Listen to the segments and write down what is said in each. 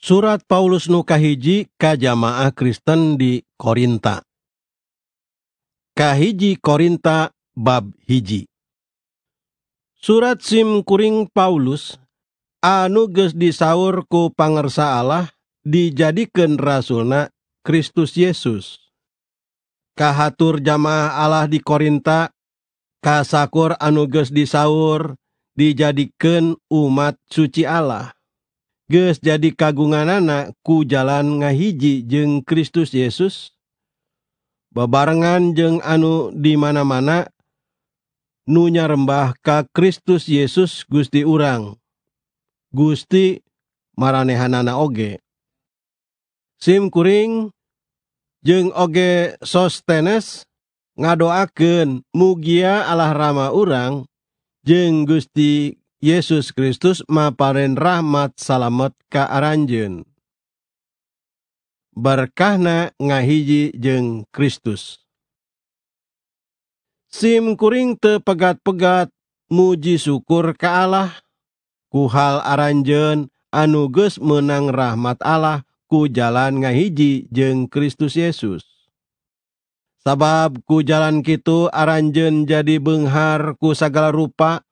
Surat Paulus Nukahiji kahiji ka jamaah Kristen di Korinta. Kahiji Korinta bab hiji. Surat sim kuring Paulus anu geus disaur ku pangersa Allah dijadikan rasulna Kristus Yesus. Kahatur jamaah Allah di Korinta kasakur anu geus disaur dijadikan umat suci Allah. jadi kagungan anakku jalan ngahiji jeung Kristus Yesus bebarengan je anu dimana-mana nunyarembah ke Kristus Yesus Gusti urang Gusti maranehanana Oge SIMkuring jeng oge sostenes ngadoaken mugia alah-rama urang jeng Gusti Yesus Kristus maparin rahmat salamet ka Aranjen, Berkahna ngahiji jeng Kristus. Sim kuring te pegat-pegat muji syukur ka Allah. Kuhal Aranjen anuges menang rahmat Allah ku jalan ngahiji jeng Kristus Yesus. Sabab ku jalan kitu aranjen jadi benghar ku segala rupa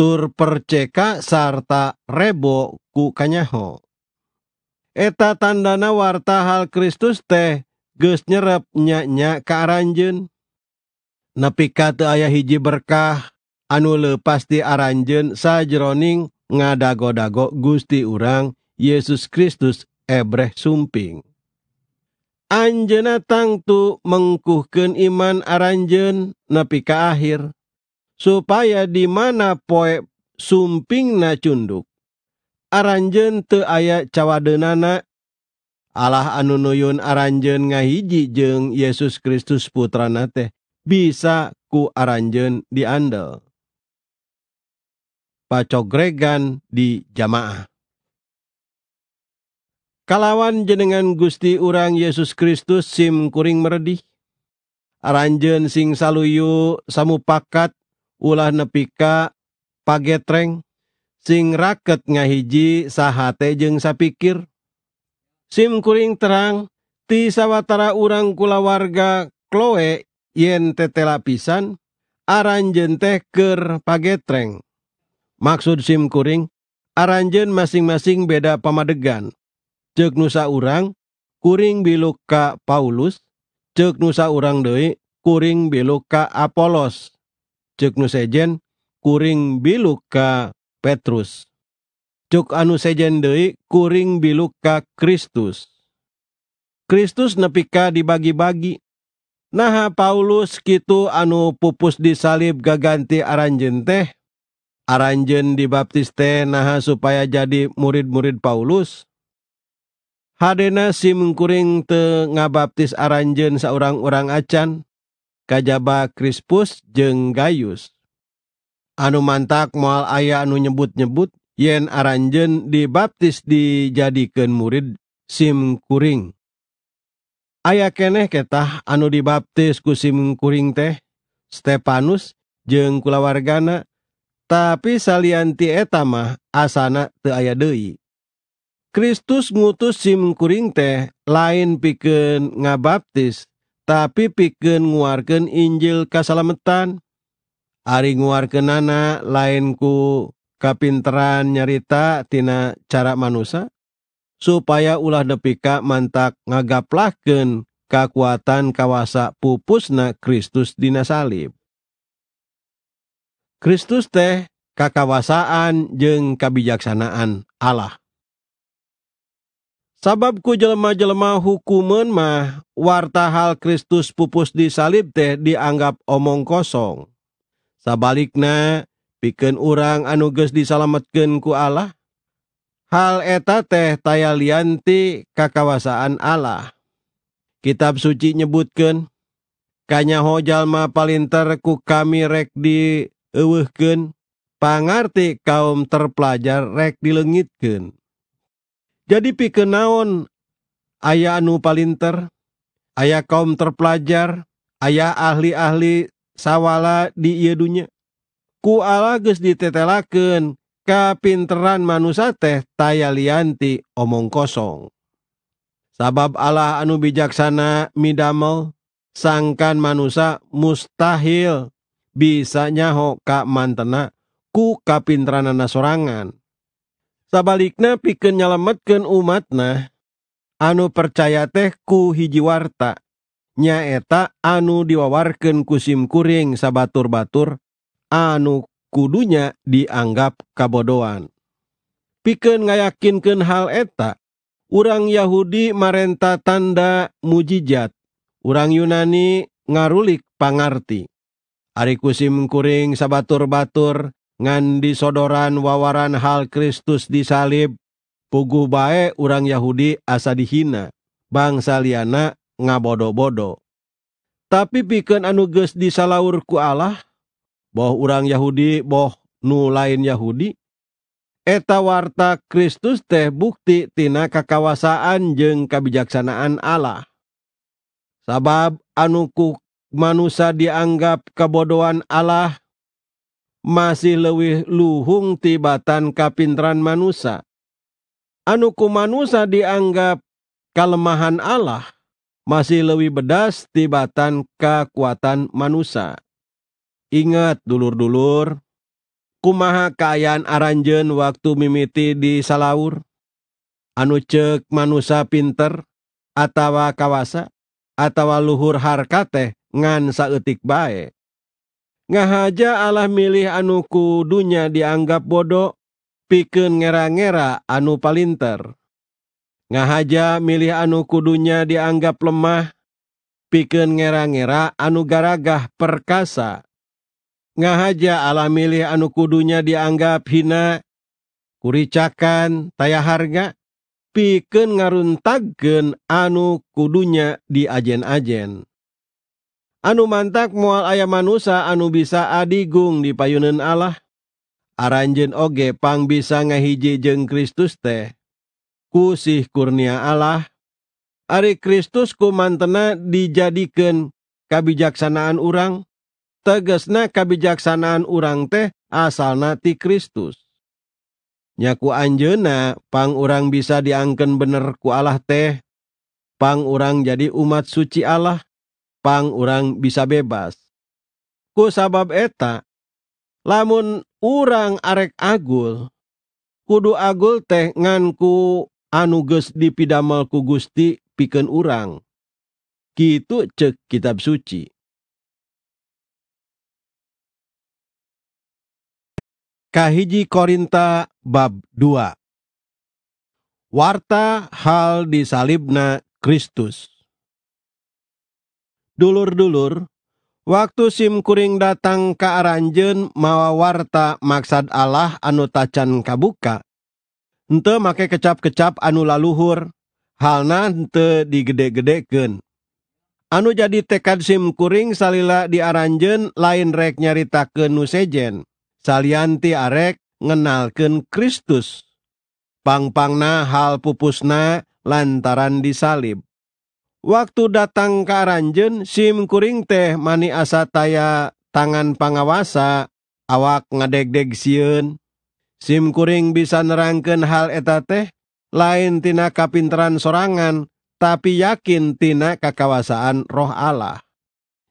tur perceka sarta rebo ku kanyaho. Eta tandana warta hal Kristus teh ges nyerep nyanya kearanjen. Nepi kata ayah hiji berkah anu lepas di aranjen sajroning ngadago-dago gusti urang Yesus Kristus ebreh sumping. Anjena tangtu mengkuhkan iman aranjen nepi akhir supaya di mana poe sumping na cunduk aranjen te aya cawadenana Allah anu nuyun aranjen ngahiji jeng Yesus Kristus putra nate bisa ku aranjen diandel. Pacogregan di jamaah. Kalawan jenengan Gusti urang Yesus Kristus sim kuring meredih. Aranjen sing saluyu samupakat Ulah nepika pagegetreng, singing raketnyahiji sahate jeng sa pikir. SIMkuring terang, ti sawawatara urang kulawarga Kloe yen tete lapisan, Aaranjen tehker pagegetreng. Maksud SIMkuring, Aaranjen masing-masing beda pamadegan, ceg Nusa urang, Kuring Biluka Paulus, cek Nusa urang dowe Kuring Biluka Apolos. nusejen kuring biluka Petrusk anwi kuring biluka Kristus Kristus nepikah dibagi-bagi Nahha Paulus gitu anu pupus disalib gaganti aranjen teh Aaranjen dibaptis teha supaya jadi murid-murid Paulus Hadden si mengkuringtegabaptis aranjen seorang-orang acan, jaba Krispus jeng Gaius anu mantak maal ayah anu nyebut-nyebut yen aranjen dibaptis dijadikan murid Skuring ayakeneh ketah anu dibaptiskusimkuring teh Stefanus jeng kula wargana tapi saliananti et tamah asana teaya Dehi Kristus mutuss simkuring teh lain piken ngabaptis, tapi pikeun nguarkan Injil kasalametan. Ari nguarkan lain ku kapinteran nyarita tina cara manusia, supaya ulah depika mantak ngagaplahkeun kekuatan kawasa pupusna Kristus dina salib. Kristus teh kakawasaan jeng kabijaksanaan Allah. Sababku jelma-jelemah hukumen mah warta hal Kristus pupus disalib teh dianggap omong kosong Sabaliknya piken urang anuges disalametken ku Allah Hal eta teh taya lianti kakawasaan Allah Kitb suci nyebutken kanya ho jalma Pal terku kami rek diuhkenpangrti kaum terpelajar rek dilennggitken, Jadi pikenaon ayah anu palinter, ayah kaum terpelajar, ayah ahli-ahli sawala di ieu dunya. Ku ala geus ditetelakeun kapinteran manusia teh taya lianti omong kosong. Sabab Allah anu bijaksana midamel sangkan manusia mustahil bisa nyaho ka mantena ku kapinteranana sorangan. balik na piken nyalammetatkan umatnah Anu percaya tehku hiji wartanya eta anu diwawarken kusim kuring sabatur-batur anu kudunya dianggap kabodoan Piken ngayakinken hal eta urang Yahudi Marenta tananda mujijat urang Yunani ngarulik pangarti Ari kusim kuring sabatur-batur, ngandi sodoran wawaraan hal Kristus disalib pugu baye urang Yahudi asa dihina bangsa liana nga bodo-bodo tapi piken anuges dis salahurku Allah boh urang Yahudi boh nu lain Yahudi eta warta Kristus teh bukti tina kakawasaan jeung kebijaksanaan Allah sabab anuku manusia dianggap kebodoan Allah masih lebih luhung tibatan kapintran manusia. Anuku manusia dianggap kelemahan Allah masih lebih bedas tibatan kekuatan manusia. Ingat dulur-dulur, kumaha kayaan aranjen waktu mimiti di salaur. Anu cek manusia pinter, atawa kawasa, atawa luhur harkate ngan saetik bae ngahaja Allah milih anuku kudunya dianggap bodoh, piken ngera-ngera anu palinter. Ngahaja milih anu kudunya dianggap lemah, piken ngera-ngera anu garagah perkasa. Ngahaja Allah milih anu kudunya dianggap hina, kuricakan, taya harga, piken ngaruntagen anu kudunya diajen-ajen. Karen anu mantak mual ayammansa anu bisa adiggung di payunun Allah aranjen oge pang bisa ngehiji jeng Kristus teh kusih kurnia Allah Arik Kristus ku mantena dijadikan kabijaksanaan urang tegesna kabijaksanaan urang teh asal nati Kristus nyaku anjena pang orangrang bisa diken benerku Allah teh pang urang jadi umat suci Allah pang orang bisa bebas. Ku sabab eta, lamun urang arek agul, kudu agul teh nganku anuges dipidamel ku Gusti piken urang. Gitu cek kitab suci. Kahiji Korinta bab 2 Warta hal disalibna Kristus dulur-dulur, waktu simkuring datang ke Aranjen warta maksad Allah anu tacan kabuka, ente make kecap-kecap anu laluhur, halna ente digede-gedeken. Anu jadi tekad simkuring salila di Aranjen lain rek nyarita ke nusejen, salianti arek ngenalken Kristus. pang-pangna hal pupusna lantaran disalib waktu datang ke Aranjen SIM kuring teh mani asa taya tangan pangawasa awak ngadegdeg siun SIM kuring bisa nerangken hal eta teh lain tina kapinteran sorangan tapi yakin tina kekawasaan roh Allah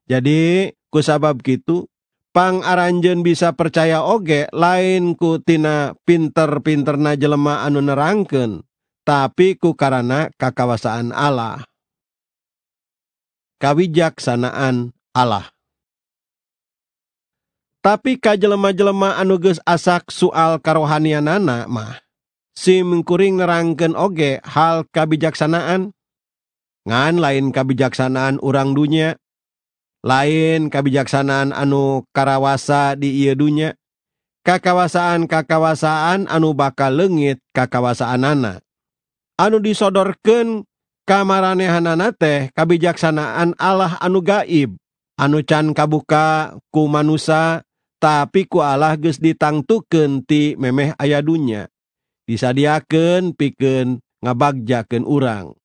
jadi kusabab gitu pang Aranjen bisa percaya oge lain ku tina pinter-pinterna jelema anu nerangken tapi ku karena kekawasaan Allah kabijaksanaan Allah tapikah je lemah-jelemah anuges asak soal karohanian nana mah si mengkuring ngerken oge hal kebijaksanaan ngan lain kabijaksanaan urang dunya lain kebijaksanaan anu karawasa di iya dunya ka kawasaan ka kawasaan anu bakallengit ka kawasaan nana anu disodorken ke maranehanaana teh kabijaksanaan Allah anu gaib anu can kabuka kumanusa tapi ku Allah ge ditangtu ke ti memeh ayadunya bisa diaken piken ngabagjaken urang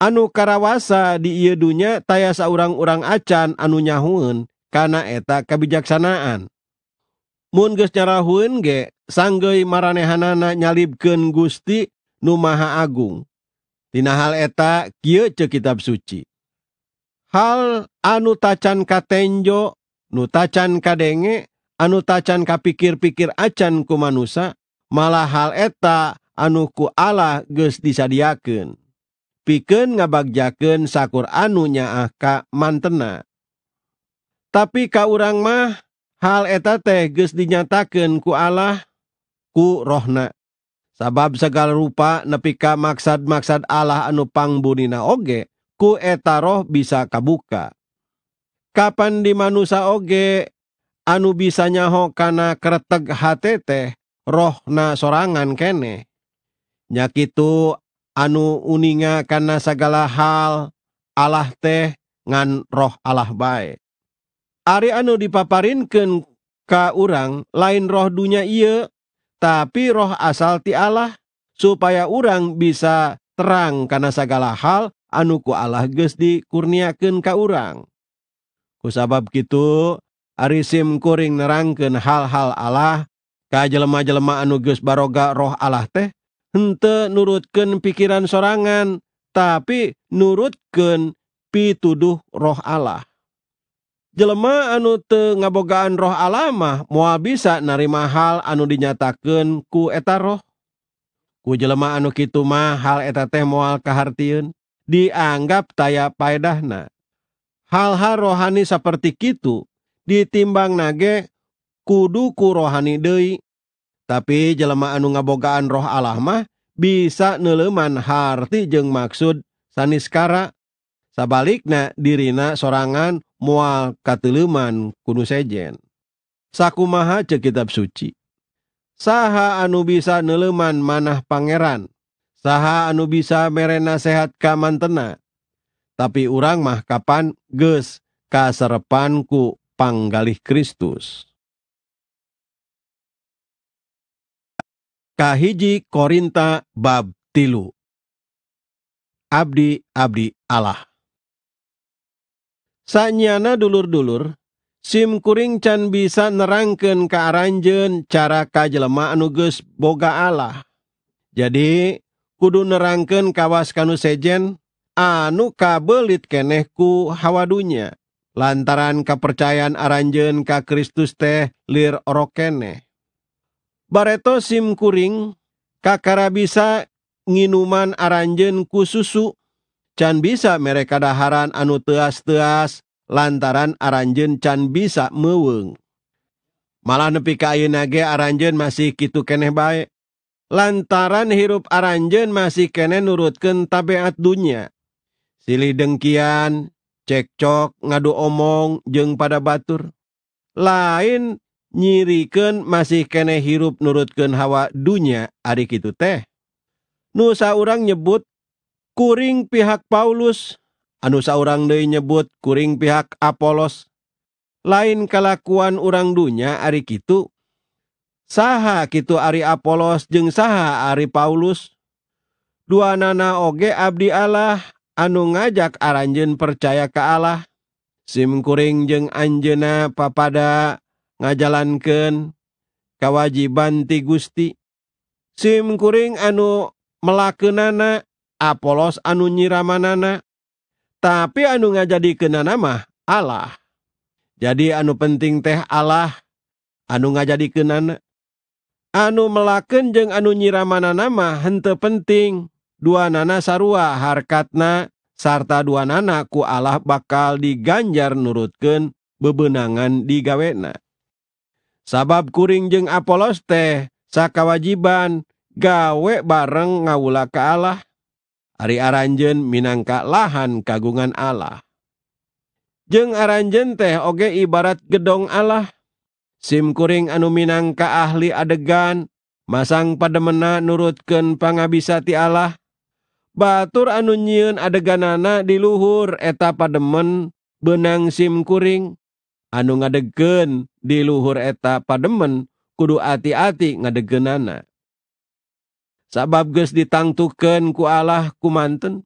anu Karawasa didunya tayasa orang-orang acan anu nyahun karena eta kebijaksanaan moon secara hun gek sanggei maranehanana nyalibken gusti Nuha Agung hal eta Kyuk ce kitab suci hal anu tacan ka tenjo nu tacan ka denge anu tacan ka pikir-pikir acan kumanusa malah hal eta an ku Allah Gus disadiaken piken ngabagjaken sakur anunya ahkak mantena tapi kau u mah hal eta te Gus dinyatakan ku Allah ku rohna Ken bab segal rupa nepi ka maksad-maksad Allah anu pangbunina oge ku eta roh bisa kabuka kapan dimanusa oge anu bisa nyahokana kete htte roh na sorangan kene nyaitu anu uninga karena segala hal Allah teh ngan roh Allah baik Ari anu dipaparin ke kau orang lain roh dunya ia, tapi roh asal ti Allah, supaya orang bisa terang karena segala hal anuku Allah ges dikurniakan ke orang. Kusabab gitu, Arisim kuring nerangkan hal-hal Allah, ka jelema-jelema anu ges baroga roh Allah teh, hente nurutkan pikiran sorangan, tapi nurutkan pituduh roh Allah jelema anu te ngabogaan roh alamah mua bisa narima hal anu dinyatakan ku eta roh ku jelema anu kitu mah hal eta teh moal dianggap taya paedahna hal-hal rohani seperti kitu ditimbang nage kudu ku rohani deui tapi jelema anu ngabogaan roh alamah bisa neleman harti jeng maksud saniskara sabalikna dirina sorangan moal katiluman kunu sejen. Sakumaha ce kitab suci. Saha anu bisa neleman manah pangeran. Saha anu bisa merena sehat ka mantena. Tapi urang mah kapan ges kaserepanku panggalih Kristus. Kahiji Korinta bab tilu. Abdi Abdi Allah. nyana dulur-dulur SIMkuring can bisa nerranken kearanjen cara kalemaan nuges Boga Allah jadi kudu nerranken kawawaskan nu sejen anuk ka beitkenehku hawadunya lantaran kepercayaan aranjen ka Kristus tehlirr rokeneh bareto Skuring kakara bisa nginuman aranjen ku susuk bisa mereka daharan anu teas-teas lantaran aranjen can bisa meweng malah nepi kayu nage aranjen masih gitu kene baik lantaran hirup aranjen masih kene nurutken tapeat dunya siih dengkian cekcok ngadu omong jeng pada Batur lain nyiriken masih kene hirup nurutken hawa dunya adik itu teh nusa orang nyebut pihak Paulus anus nyebut kuring pihak Apolos lain kelakuan orang dunya Ari gitu saha gitu Ari Apolos jeung saha Ari Paulus dua nana oge Abdi Allah anu ngajak aranjen percaya ke Allah SIMkuring jeung Anjena papada ngajalanken kawajiban ti Gusti SIMkuring anu melakenna yang Apolos anu nyirama nana tapi anu nga jadi kenana Allah jadi anu penting teh Allah anu nga jadi kena anu melaken jeng anu nyirama nanama hente penting dua nana sarwa harkatna sarta dua nanaku Allah bakal dinjar nurutken bebenangan digawekna sabab kuring jeungng apolos teh sakwajiban gawek bareng ngawla ke Allah aranjen minangka lahan kagungan Allah jeng aranjen teh oke ibarat gedong Allah Skuring anu minangka ahli adegan masang padmena nurutken pangabisati Allah Batur anu nyiun adegan anak diluhur eta Pamen benang Skuring anu ngadegen diluhur eta padmen kudu hati-hati ngadegen anak sabab geus ditangtukeun ku Allah kumanten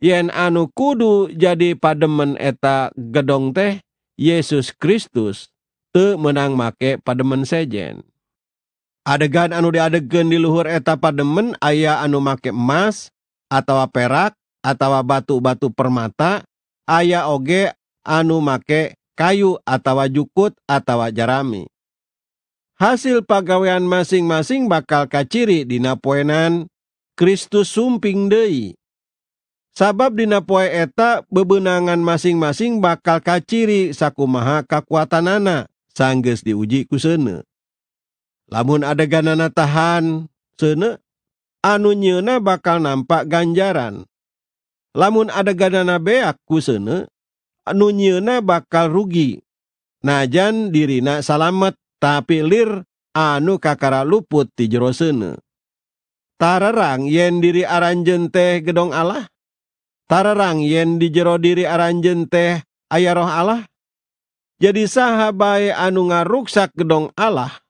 yen anu kudu jadi pademen eta gedong teh Yesus Kristus te menang make pademen sejen adegan anu diadegen di luhur eta pademen aya anu make emas atau perak atau batu-batu permata aya oge anu make kayu atau jukut atau jarami hasil pegawaan masing-masing bakal kaciri Dina poenan Kristus sumping Dei sabab Dinapoeeta bebenangan masing-masing bakal kaciri saku maha kekuatan nana sangges diujiku sene lamun adaganana tahan sene anu nyuna bakal nampak ganjaran lamun ada ganana beakku sene anunyuna bakal rugi najan di Rina salamet tapilirr anu kakara luput di jero senetarerang yen diri aranjen teh gedong Allah Tarrang yen dijero diri aranjen teh aya roh Allah jadi sah bai anu nga ruksak gedong Allah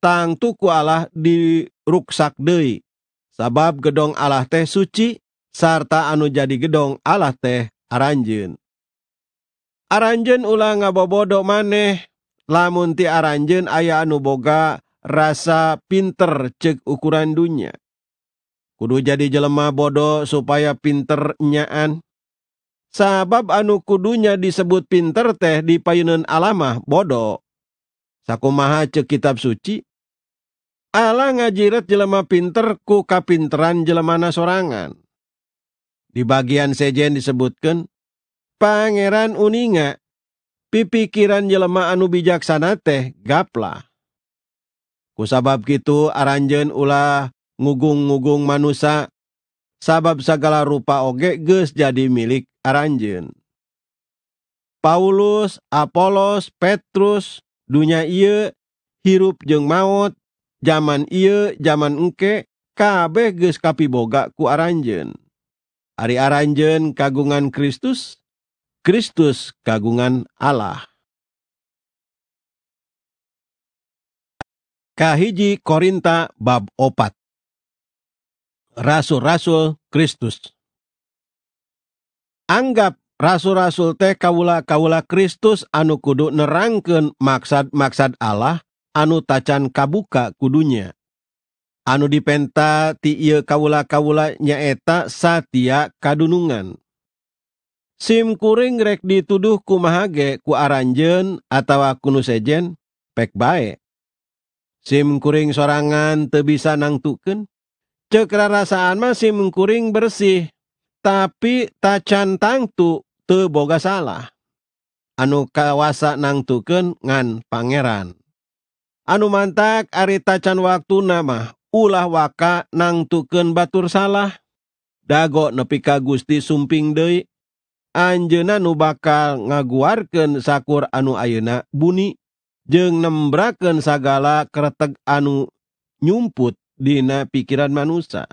tangku Allah diruksak dei sabab gedong Allah teh suci sarta anu jadi gedong Allah teh aranjin aranjen ulang ngabo boddo maneh, lamun ti aranjen aya anu boga rasa pinter cek ukuran dunya. Kudu jadi jelema bodoh supaya pinter nyaan. Sabab anu kudunya disebut pinter teh di payunan alamah bodoh. Sakumaha cek kitab suci. Allah ngajiret jelema pinter ku kapinteran jelemana sorangan. Di bagian sejen disebutkan, Pangeran Uninga pipikiran jelema anu bijaksana teh gapla. Kusabab gitu aranjen ulah ngugung-ngugung manusia, sabab segala rupa oge geus jadi milik aranjen. Paulus, Apolos, Petrus, dunia iya, hirup jeng maut, zaman iya, zaman engke, kabeh geus kapiboga ku aranjen. Ari aranjen kagungan Kristus, Kristus kagungan Allah. Kahiji Korinta bab opat Rasul-rasul Kristus Anggap rasul-rasul teh kawula kawula Kristus anu kudu nerangken maksad-maksad Allah anu tacan kabuka kudunya. Anu dipenta ti ieu kawula kawula nyaeta satia kadunungan. SIMkuringrek dituduh kumahage kuaranjen atau kunu sejen pekba SIMkuring sorangan te bisa nangtuken cekra rasaanmah mengkuring bersih tapi tacan tangtu teboga salah anu kawasa nangtuken ngan pangeran anu mantak ari tacan waktu nama ulah waka nangtuken Batur salahdaggo nepi ka Gusti sumping Dei Anjen anu bakal ngaguarkan sakur anu ayeuna bunyi je nembraken sagala kereeg anu nyumput dina pikiran manusa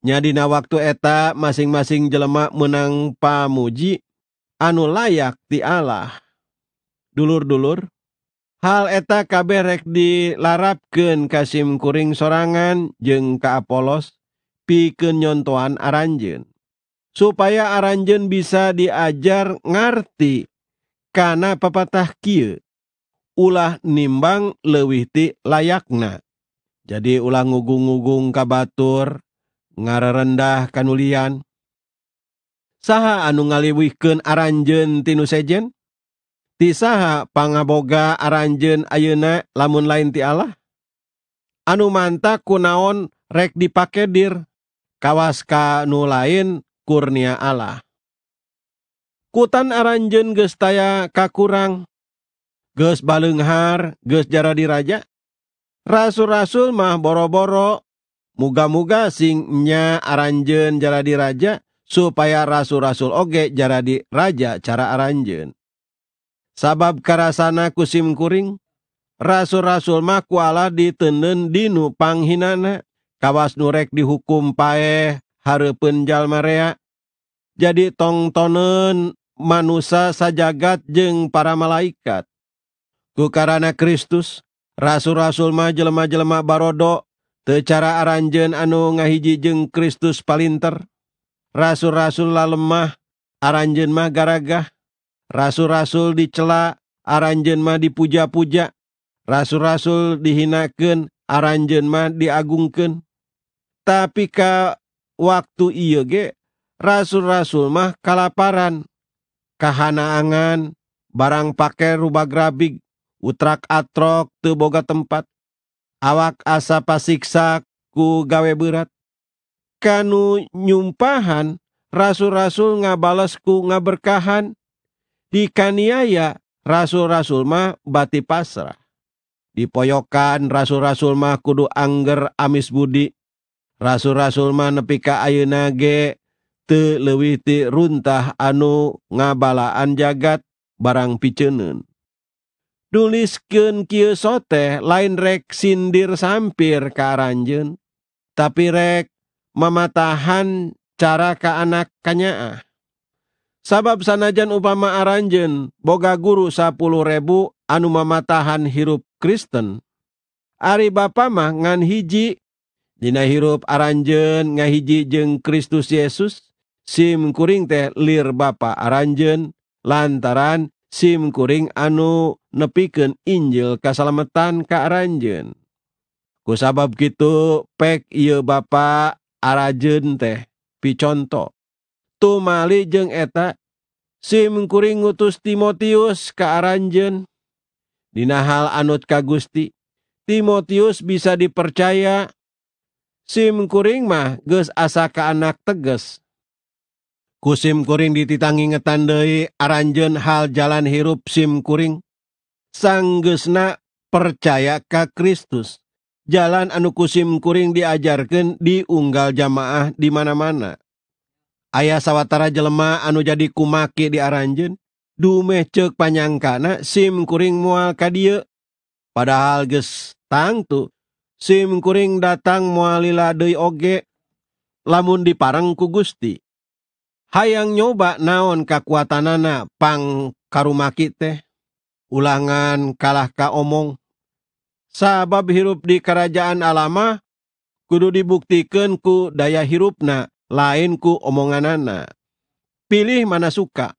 nyadina waktu eta masing-masing jelemak menang pamuji anu layak ti Allah dulur-dulur hal etakabrek dilarapken Kasimkuring sorangan jeng Kapolos piken yonntoan aranjin supaya aranjen bisa diajar ngarti karena pepatah ki ulah nimbang lewihti layakna jadi ulang gung-gugung ka batur nga rendah kanullian saha anu ngaliwi ke aranjen ti sejentisa pangaboga aranjen ayeuna lamun lain ti Allah anu manta kunaon rek dipakedir kawawaskan nu lain, Kurnia Allah kutan aranjen gestaya Kakurang ges Balenghar ges jaradi raja Raul-rasul mah boro-boro muga-muga singnya aranjen jaradi raja supaya rasul-rasul ogek jaradi raja cara aranjen sababkarasana kusimkuring Raul-rasulmah Kuala di tenden Dinupanghinana kawas Nurek dihukum paye. penjal marea jadi tongtonen mansa sajagat jeng para malaikat ke karenana Kristus rasul-rasul majelemah-jelemah Barodo secara aranjen anu ngaiji jeung Kristus Palinter rasul-rasullah lemah aranjenmagaragah rasul-rasul dicela aranjenma dipuja-puja rasul-rasul dihinaken ranjen ma diagungken tapi kau waktu iya ge rasul-rasul mah kalaparan angan, barang pake rubah grabig utrak atrok teboga tempat awak asa pasiksa ku gawe berat kanu nyumpahan rasul-rasul ngabales ku ngaberkahan di kaniaya rasul-rasul mah bati pasrah dipoyokan rasul-rasul mah kudu angger amis budi Raul-rasulmahpi kayuge telewiti runtah anu nga balaan jagat barang picenen tulis keun Ky soteh lain rek sinddir sampir kearanjen tapi rek memathan cara keanak kanya ah sabab sanajan Upama Aaranjen boga gurup0.000 anu memathan hirup Kristen Ari Bapama ngan hijji karena hirup aranjen ngahiji jeungng Kristus Yesus simkuring teh lir Bapak aranjen lantaran simkuring anu nepiken Injil kassametan kearanjen ku sabab gitu pek ba arajen teh piconto tu mali jeng ak si mengkuring utus Timotius kearanjen Di hal anut ka Gusti Timotius bisa dipercaya hai Skuring mah ge asaka anak teges kusim kuring dititangi ngetandai aranjen hal jalan hirup SIMkuring sanggesnak percayakah Kristus Ja anu-kusimkuring diajarkan di unggal jamaah dimana-mana Ayh sawwatara jelemah anu jadi kumake di aranjen dume cek panjangngkaak Skuring mualkadie padahal ges tangtu kuring datang muila Doi oge lamun diparengku Gusti hayang nyoba naon kekuatan nanapang karumaki teh ulangan kalahkah omong sahabatbab hirup di kerajaan alama kudu dibuktikanku daya hirupna lainku omongan nana pilihih mana suka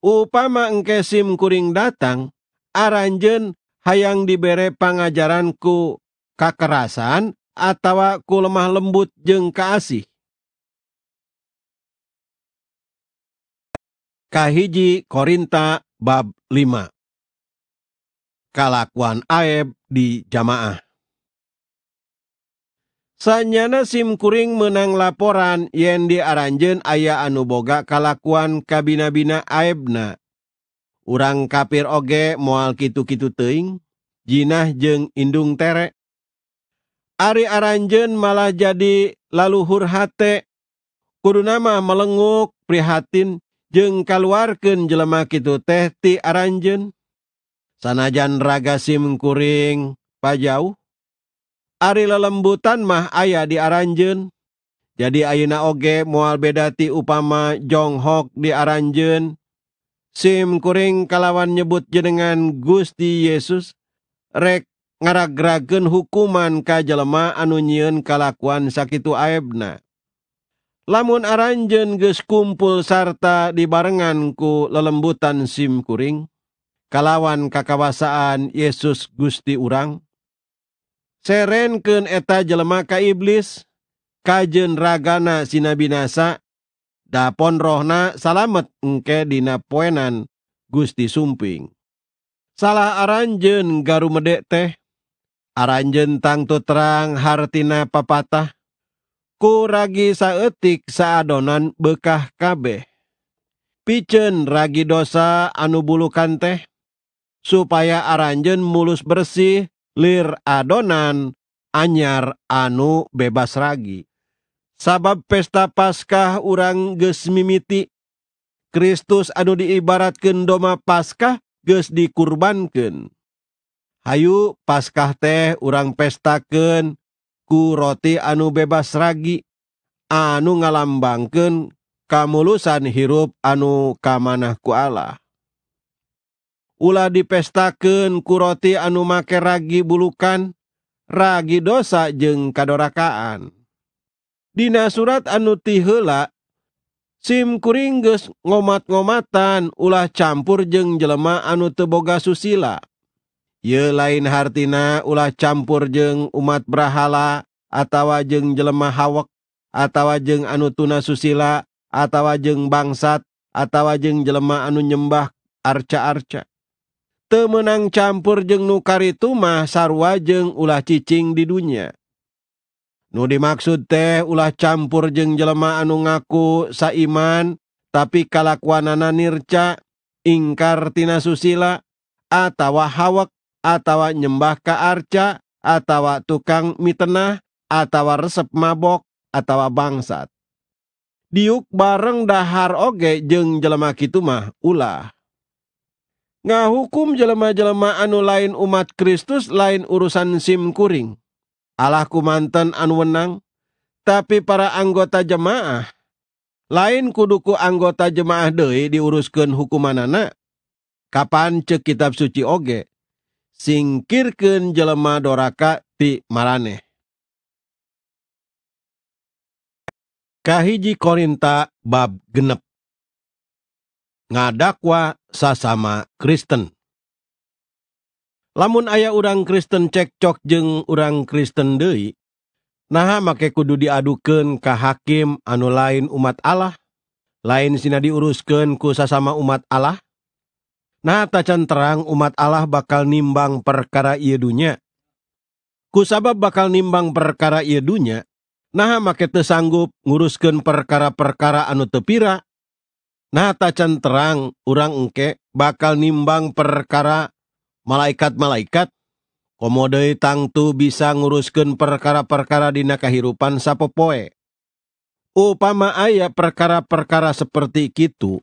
upangke sim kuring datang Aaranjen hayang diberepangjaranku kekerasan atau ku lemah lembut jeng kasih. Kahiji Korinta bab 5 Kalakuan aib di jamaah Sanyana simkuring menang laporan yen diaranjen ayah anu boga kalakuan kabina-bina Aebna. Urang kapir oge moal kitu-kitu teing, jinah jeng indung terek. Ari aranjen malah jadi laluhur hate. Kudu nama melenguk, prihatin, jeng kaluarkan jelemak kitu teh ti aranjen. Sanajan ragasi sim kuring, pajau. Ari lelembutan mah ayah di aranjen. Jadi ayuna oge mual bedati upama jonghok di aranjen. Sim kuring kalawan nyebut jenengan Gusti Yesus. Rek ngara-gragen hukuman ka jelemah anunyiun kallakuan sakittu abna lamun aranjen geuskumpul sarta dibarennganku lelembutan Skuring kalawan kakawasaan Yesus Gusti urang seren ke eta jelemak iblis kajjen ragana sia binasa dapon rohna salamet egke dina poenan Gusti Sumping salah aranjen garu medek teh Aranjentang tuterang hartina papatah. Ku ragi saetik saadonan bekah kabeh. Picen ragi dosa anu bulukan teh. Supaya aranjen mulus bersih lir adonan anyar anu bebas ragi. Sabab pesta paskah urang ges mimiti. Kristus anu diibaratkan doma paskah ges dikurbankan. Ayu paskah teh urang pestakken kur roti anu bebas ragi anu ngalambangken kamlusan hirup anu kamana Kuala Ulah dipestakken kuti anu make ragi bulukan ragi dosa jeung kadorakaan Dina surat anu tilak SIMkuringges ngomat-ngomatan Ulah campur jeung jelemah anu teboga susila ye lain Hartina ulah campur jeng umat brahala Atawa jeng jelemah hawak atawa jeng anut tununa Suila atawa jeng bangsat atawa jeng jelemah anu nyembah arca-arca temenang campur jeng nukariitumah sarrwajeng ulah ccing di dunia nudi maksud teh ulah campur je jelemah anu ngaku saiman tapi kaluan nana nirca ingkartina Suila atawa hawak atau nyembah ke arca, atau tukang mitenah, atau resep mabok, atau bangsat. Diuk bareng dahar oge jeng jelema kitu mah ulah. hukum jelema-jelema anu lain umat Kristus lain urusan sim kuring. Allahku manten anu wenang, tapi para anggota jemaah lain kuduku anggota jemaah deui diuruskeun hukumanana. Kapan cek kitab suci oge? singkirken jelemah adoraka ti marnekahhiji Korinta bab genep ngadakwa sasama Kristen lamun ayah urang Kristen cekcok jeung urang Kristen Dewi naa make kudu diadukenkah hakim anu lain umat Allah lain siaadiuruske ku sasama umat Allah Nah tacan terang umat Allah bakal nimbang perkara dunia. Kusabab bakal nimbang perkara dunia, nah make teu nguruskan perkara-perkara anu tepira. Nah tacan terang urang engke bakal nimbang perkara malaikat-malaikat. Komodei tangtu bisa nguruskan perkara-perkara dina kahirupan sapopoe. Upama ayah perkara-perkara seperti itu,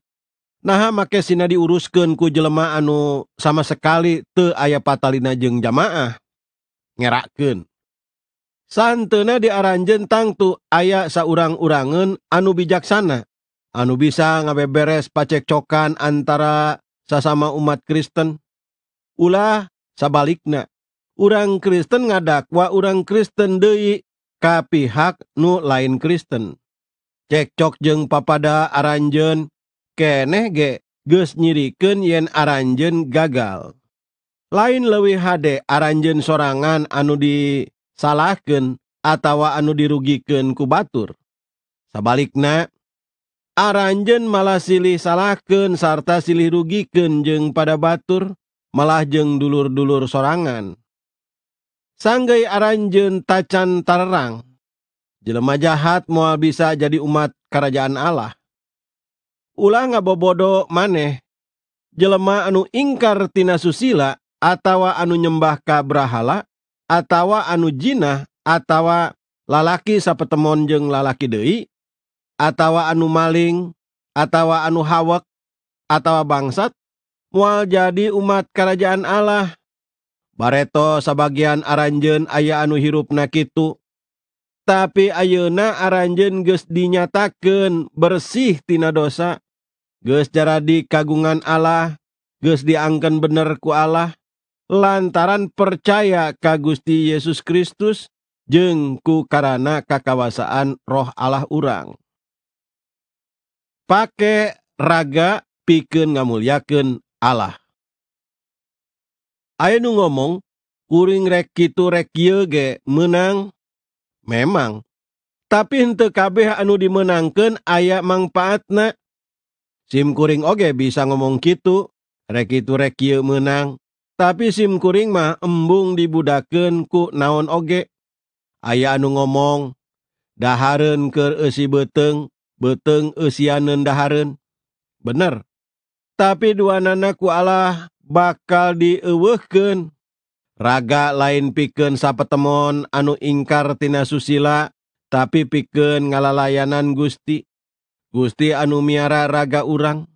maka Sina diurusken ku jelemah anu sama sekali tuh ayapatalinajeng jamaah ngerakken sanna diaranjen tangtu aya sarang- urangan anu bijaksana anu bisa ngabeberes pacecokan antara sesama umat Kristen Ulah sabalikna orang Kristen ngadak wa orang Kristen Dewi kap haknu lain Kristen cekcok jeungng papada aranjen pada nyiken yen aranjen gagal lain lewih HD aranjen sorangan anu di salahken atautawa anu dirugikan kuba Batur sebaliknya aranjen malasiliih salahken sarta siih rugikan jeng pada Batur malahajeng duluur-dulur sorangan sanggei aranjen tacan Tarang jelemah jahat mua bisa jadi umat kerajaan Allah Ulang nga bobodo maneh jelemah anu ingkartina susila atawa anu nyembah ka brahala, atawa anuzinanah atawa lalaki sapemon jeungng lalaki dei, atawa anu maling, atawa anu hawak atawa bangsat wa jadi umat kerajaan Allah bareto sabagian aranjen aya anu hirupnakitu tapi ayeuna aranjen ge dinyatakan bersih tina dosa, Gus jadi kagungan Allah, Gus diangkan bener ku Allah, lantaran percaya ka Gusti Yesus Kristus jengku karena kakawasaan roh Allah urang. pake raga pikeun yakin Allah. Ayo nu ngomong, kuring rek kitu rek ge menang, memang. Tapi hente kabeh anu dimenangkan aya mangpaatna. kuring oge bisa ngomong gitu rekitureky menang tapi Skuringma embung dibudaken ku naon oge aya anu ngomongdahren kei beteng beteng usiaanndaun bener tapi dua nanakuala bakal dieweken raga lain piken sapemon anu ingkar Ti susila tapi piken ngala layanan gusti sti anumiara raga urang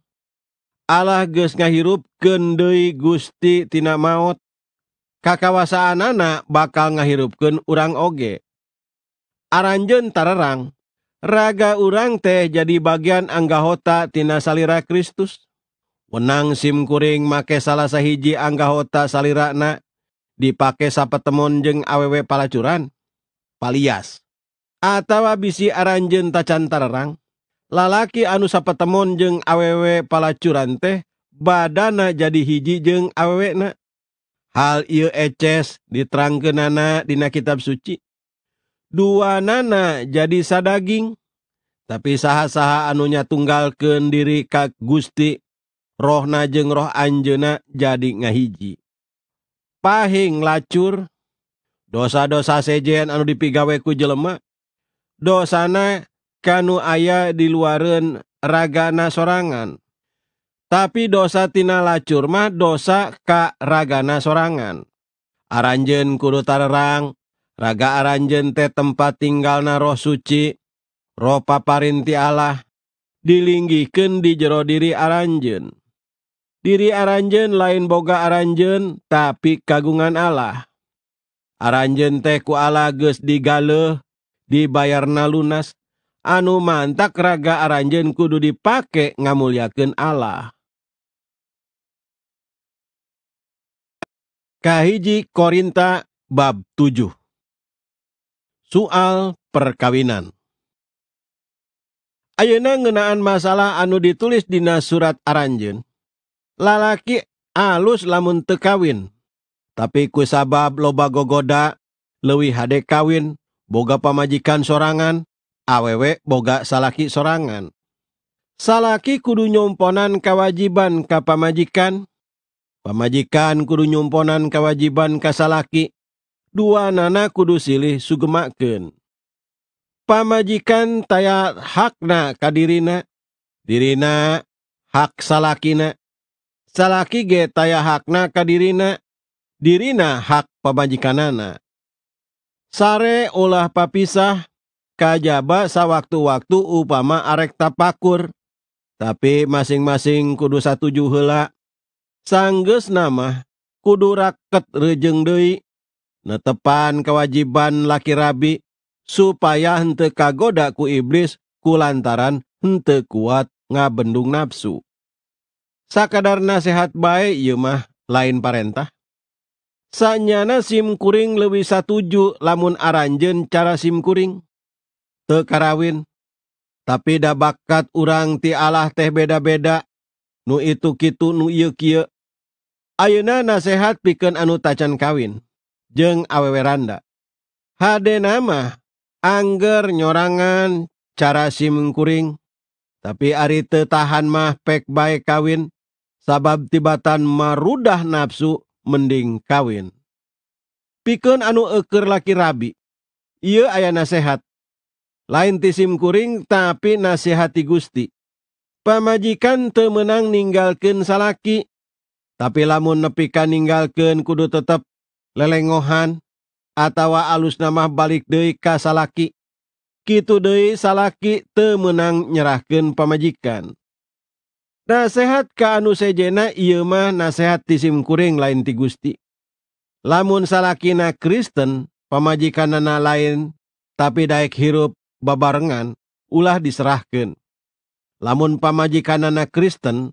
Allah ge ngaghirupkenndoi Gustitinana maut kakawasaan anak bakal ngahirup ke urang oge Aranjentarerang raga urang teh jadi bagian anggata Ti salirira Kristus menang SIMkuring make salah sahiji anggata salirirana dipakai sape temun jeung awewe palacuran palias Atawa bisi aranjen Tacantarerang lalaki anu sap temmun jeung awewe palacuran teh badana jadi hiji jeng awewe hal dirang ke nanadina kitab suci dua nana jadi sad daging tapi sah-saha anunya tunggal ke dirikak Gusti rohna jeng roh Anjena jadi ngahiji pahing lacur dosa-dosa sejen anu dipigaweku jelemak dosana aya diluen ragana sorangan tapi dosa Tina Lacurma dosa Karagana sorangan Aaranjen kudu Tarrang raga aranjen teh tempat tinggal na roh Suci ropa Parinti Allah dilinggikan di jerodiri Aranjen diri Aaranjen lain boga aranjen tapi kagungan Allah ranjen tekualagus di Galuh dibayarna lunas anu mantak raga aranjen kudu dipake ngamulyakeun Allah. Kahiji Korinta bab 7 Soal perkawinan Ayeuna ngenaan masalah anu ditulis dina surat aranjen. Lalaki alus lamun kawin Tapi kusabab loba gogoda, lewi hade kawin, boga pamajikan sorangan, awewek boga salaki serrangan Saki kudu nyumponan Kawajiban kapamajikan Pamajikan kudu nyponan Kawajiban kassalaki Du nana kudu Silih sugemaken Pamajikan taya hakna kadirina Dina hak salana sala ge taya hakna kadirina Dina hak pemajikan nana Sare ulah papisah, kajaba sawaktu-waktu upama arek tapakur. Tapi masing-masing kudu satu juhela. Sangges nama, kudu raket rejeng doi Netepan kewajiban laki rabi, supaya hente kagoda ku iblis kulantaran hente kuat ngabendung nafsu. Sakadar nasihat baik yumah lain parentah. Sanyana SIM kuring lebih satuju lamun aranjen cara SIM kuring. Karawin tapidah bakat urang tilah teh beda-beda nu ituki nu yuk Auna nasehat piken anu tacan kawin jeng aweweranda HDna Angger nyoorangan cara si mengkuring tapi ari tetahan mah pekba kawin sabab Tibetan meudah nafsu mending kawin pikun anu ekerlaki rabi yo ayaah nasehat tisim kuring tapi nasehati Gusti pemajikan temenang meninggal ke salaki tapi lamun nepikan meninggal keun kudup lelengohan atautawa alus nama balik De kassalaki Ki De salaki temenang nyerahken pemajikan nasehat Kau sejena ia mah nasehat tisim kuring lain ti Gusti lamun salana Kristen pemajikan nana lain tapi Daik hirup babarengan ulah diserahkan. Lamun pamajikanana Kristen,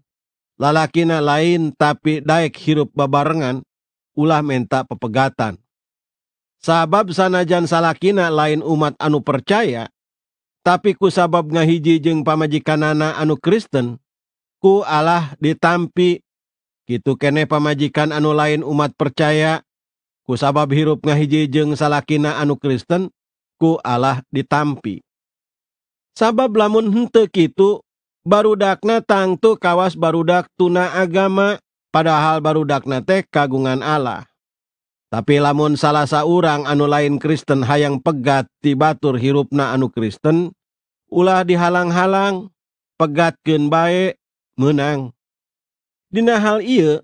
lalakina lain tapi daek hirup babarengan, ulah menta pepegatan. Sabab sanajan salakina lain umat anu percaya, tapi ku sabab ngahiji pamajikan pamajikanana anu Kristen, ku Allah ditampi, gitu kene pamajikan anu lain umat percaya, ku sabab hirup ngahiji jeung salakina anu Kristen, ku Allah ditampi. Sabab lamun hente kitu, barudakna tangtu kawas barudak tuna agama, padahal barudakna teh kagungan Allah. Tapi lamun salah saurang anu lain Kristen hayang pegat ti batur hirupna anu Kristen, ulah dihalang-halang, pegat bae menang. Dina hal iya,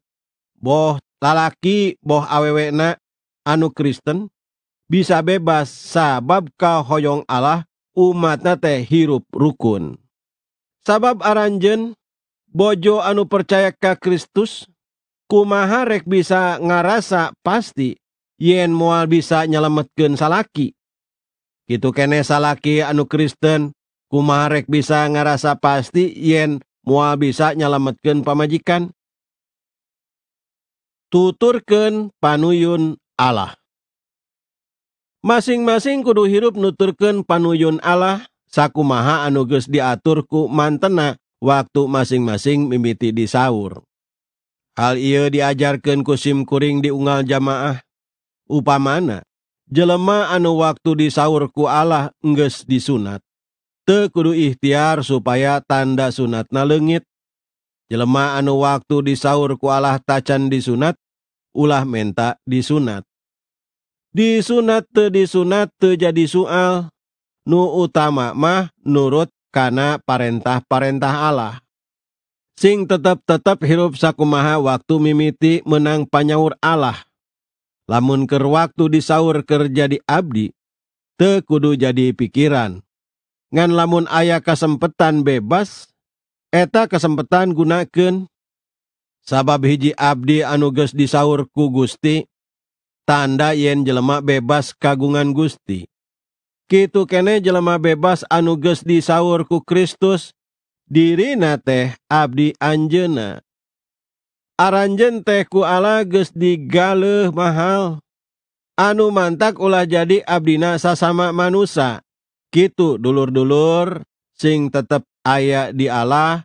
boh talaki boh na, anu Kristen bisa bebas sabab hoyong Allah umat nate hirup rukun. Sabab aranjen bojo anu percaya ka Kristus kumaha rek bisa ngarasa pasti yen mual bisa nyelametkeun salaki. Gitu kene salaki anu Kristen kumaha rek bisa ngarasa pasti yen mual bisa nyelametkeun pamajikan tuturken panuyun Allah masing-masing kudu hirup nuturken panuyun Allah sakumaha anuges diaturku mantena waktu masing-masing mimiti di sahur Hal ia diajarkan kusim kuring diunggal jamaah. Upamana, jelema anu waktu di sahurku Allah engges disunat. Te kudu ikhtiar supaya tanda sunatna lengit. Jelema anu waktu di sahurku Allah tacan disunat, ulah menta disunat disunat te disunat te jadi soal nu utama mah nurut karena parentah-parentah Allah sing tetap-tetap hirup sakumaha waktu mimiti menang panyaur Allah lamun ker waktu disaur ker jadi abdi te kudu jadi pikiran ngan lamun ayah kesempatan bebas eta kesempatan gunakan sabab hiji abdi anuges disaur ku Gusti tanda yen jelema bebas kagungan Gusti. Kitu kene jelema bebas anuges disaur ku Kristus, dirina teh abdi anjena. Aranjen teh ku ala di digaleh mahal. Anu mantak ulah jadi abdina sasama manusia. Kitu dulur-dulur sing tetep ayak di Allah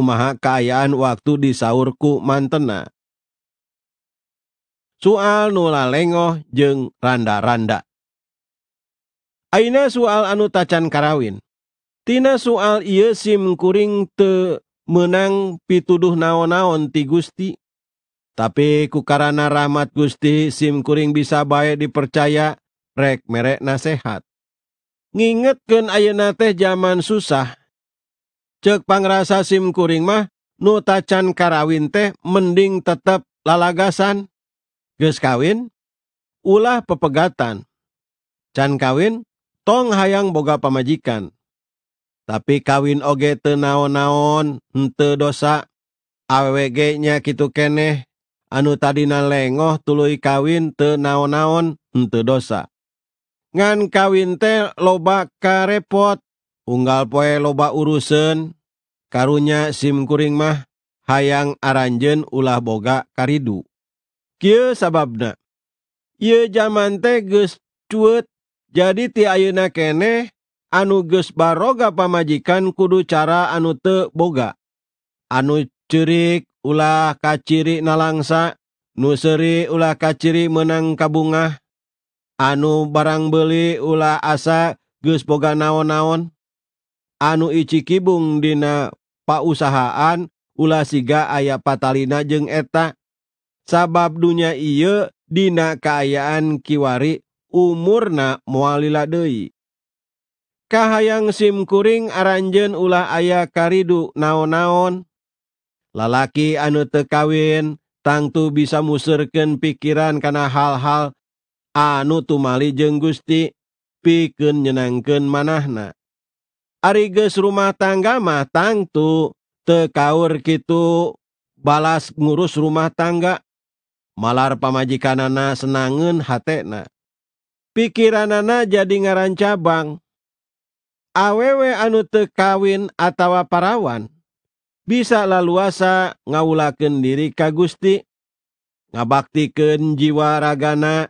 maha kayaan waktu disaurku mantena. soal nulalengo jeung randa rananda aina soal anu tacankarawintina soal ye simkuring te menang pituduh naon-naon ti Gusti tapi kukarana ramat Gusti Skuring bisa baik dipercaya rek- merek nasehat ngingetken ayena teh zaman susah cek panrassa Skuring mah nu tacan karawin teh mending tetap lalagan Ges kawin ulah pepegatan can kawin tong hayang boga pamajikan tapi kawin oge te naon-naon henteu dosa awg nya kitu keneh anu tadina lengoh tuluy kawin te naon-naon henteu dosa ngan kawin teh loba karepot unggal poe loba urusan, karunya sim kuring mah hayang aranjen ulah boga karidu y sababda y zamante Gu Cu jadi ti auna kene anu Gus baroga pamajikan kudu cara anu te Boga anu cirik Ulah kacirik na langsa Nusri Ulah ka ciri menang kabunga anu barang beli ula asa Gus Boga naonnaon anuici kibungdina pauusahaan Uula siga ayapatatalina jeung eta sababdunya eu Di Kaayaan kiwari umurna muwalila Deikahahaang simkuring aranjen ula aya karidu naon-naon lalaki anu tekawin tangtu bisa muserken pikiran karena hal-hal anu tumali jeung guststi piken nyeangkan manahna aregus rumah tangga mahangngtu tekaur gitu balas ngurus rumah tangga Malar pamajikanana senangan hatna pikiran nana jadi ngaran cabang awewe anute kawin atawa parawan Bis bisalah luasa ngaulaken diri ka Gusti ngabaktiken jiwaragana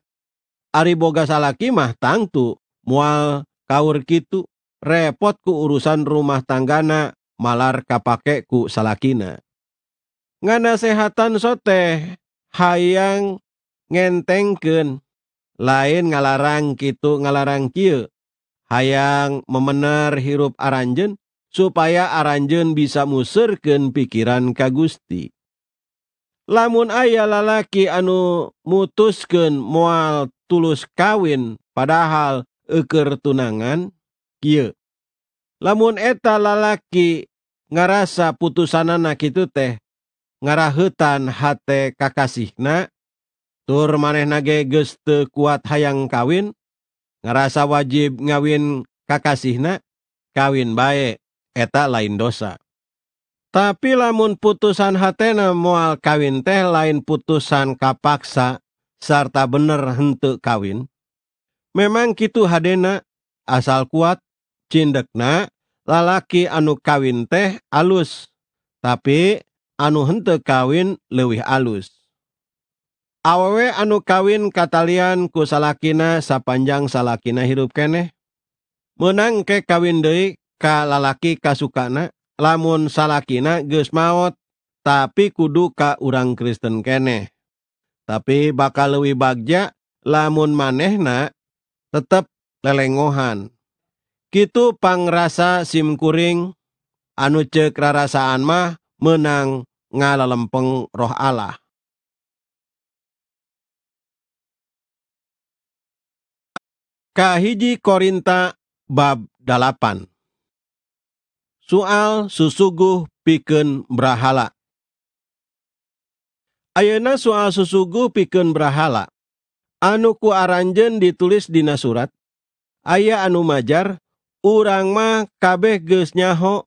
Ariboga salakimah tangtu mual kawur kitu repotku urusan rumah tanggana mallar kapakku salaakna ngaas seatan soteh. hayang ngentengken lain ngalarang gitu ngalarang Ky hayang memener hirup aranjen supaya aranjen bisa musurken pikiran kagusti lamun aya lalaki anu mutusken mual tulus kawin padahal eker tunangan Ky lamun eteta lalaki ngerasa putusan anak itu teh ngarah hutan H kakasihna tur maneh na guste kuat hayang kawin ngerasa wajib ngawin kakasihna kawin baike eta lain dosa tapi lamun putusan hatena mual kawin teh lain putusan kaaksa sarta bener hentuk kawin memang ki hadena asal kuatcindekna lalaki anu kawin teh alus tapi, Karen Anu hente kawin lewih alus. Awawe anu kawin katalian ku salaakkinna sapanjang salakinna hirupkeneh menang ke kawin dewi ka lalaki kasukan lamun salakinna geus maut tapi kudu ka urang Kristen keneh, Ta bakal lewih bagjak lamun maneh nap lelennggohan. Kitupangrasa simkuring, anu cekrarasaan mah, menang ngalalempeng roh Allah. Kahiji Korinta bab 8 Soal susuguh piken berhala Ayana soal susuguh piken berhala anu ku aranjen ditulis dina surat Ayah anu majar urang mah kabeh nyaho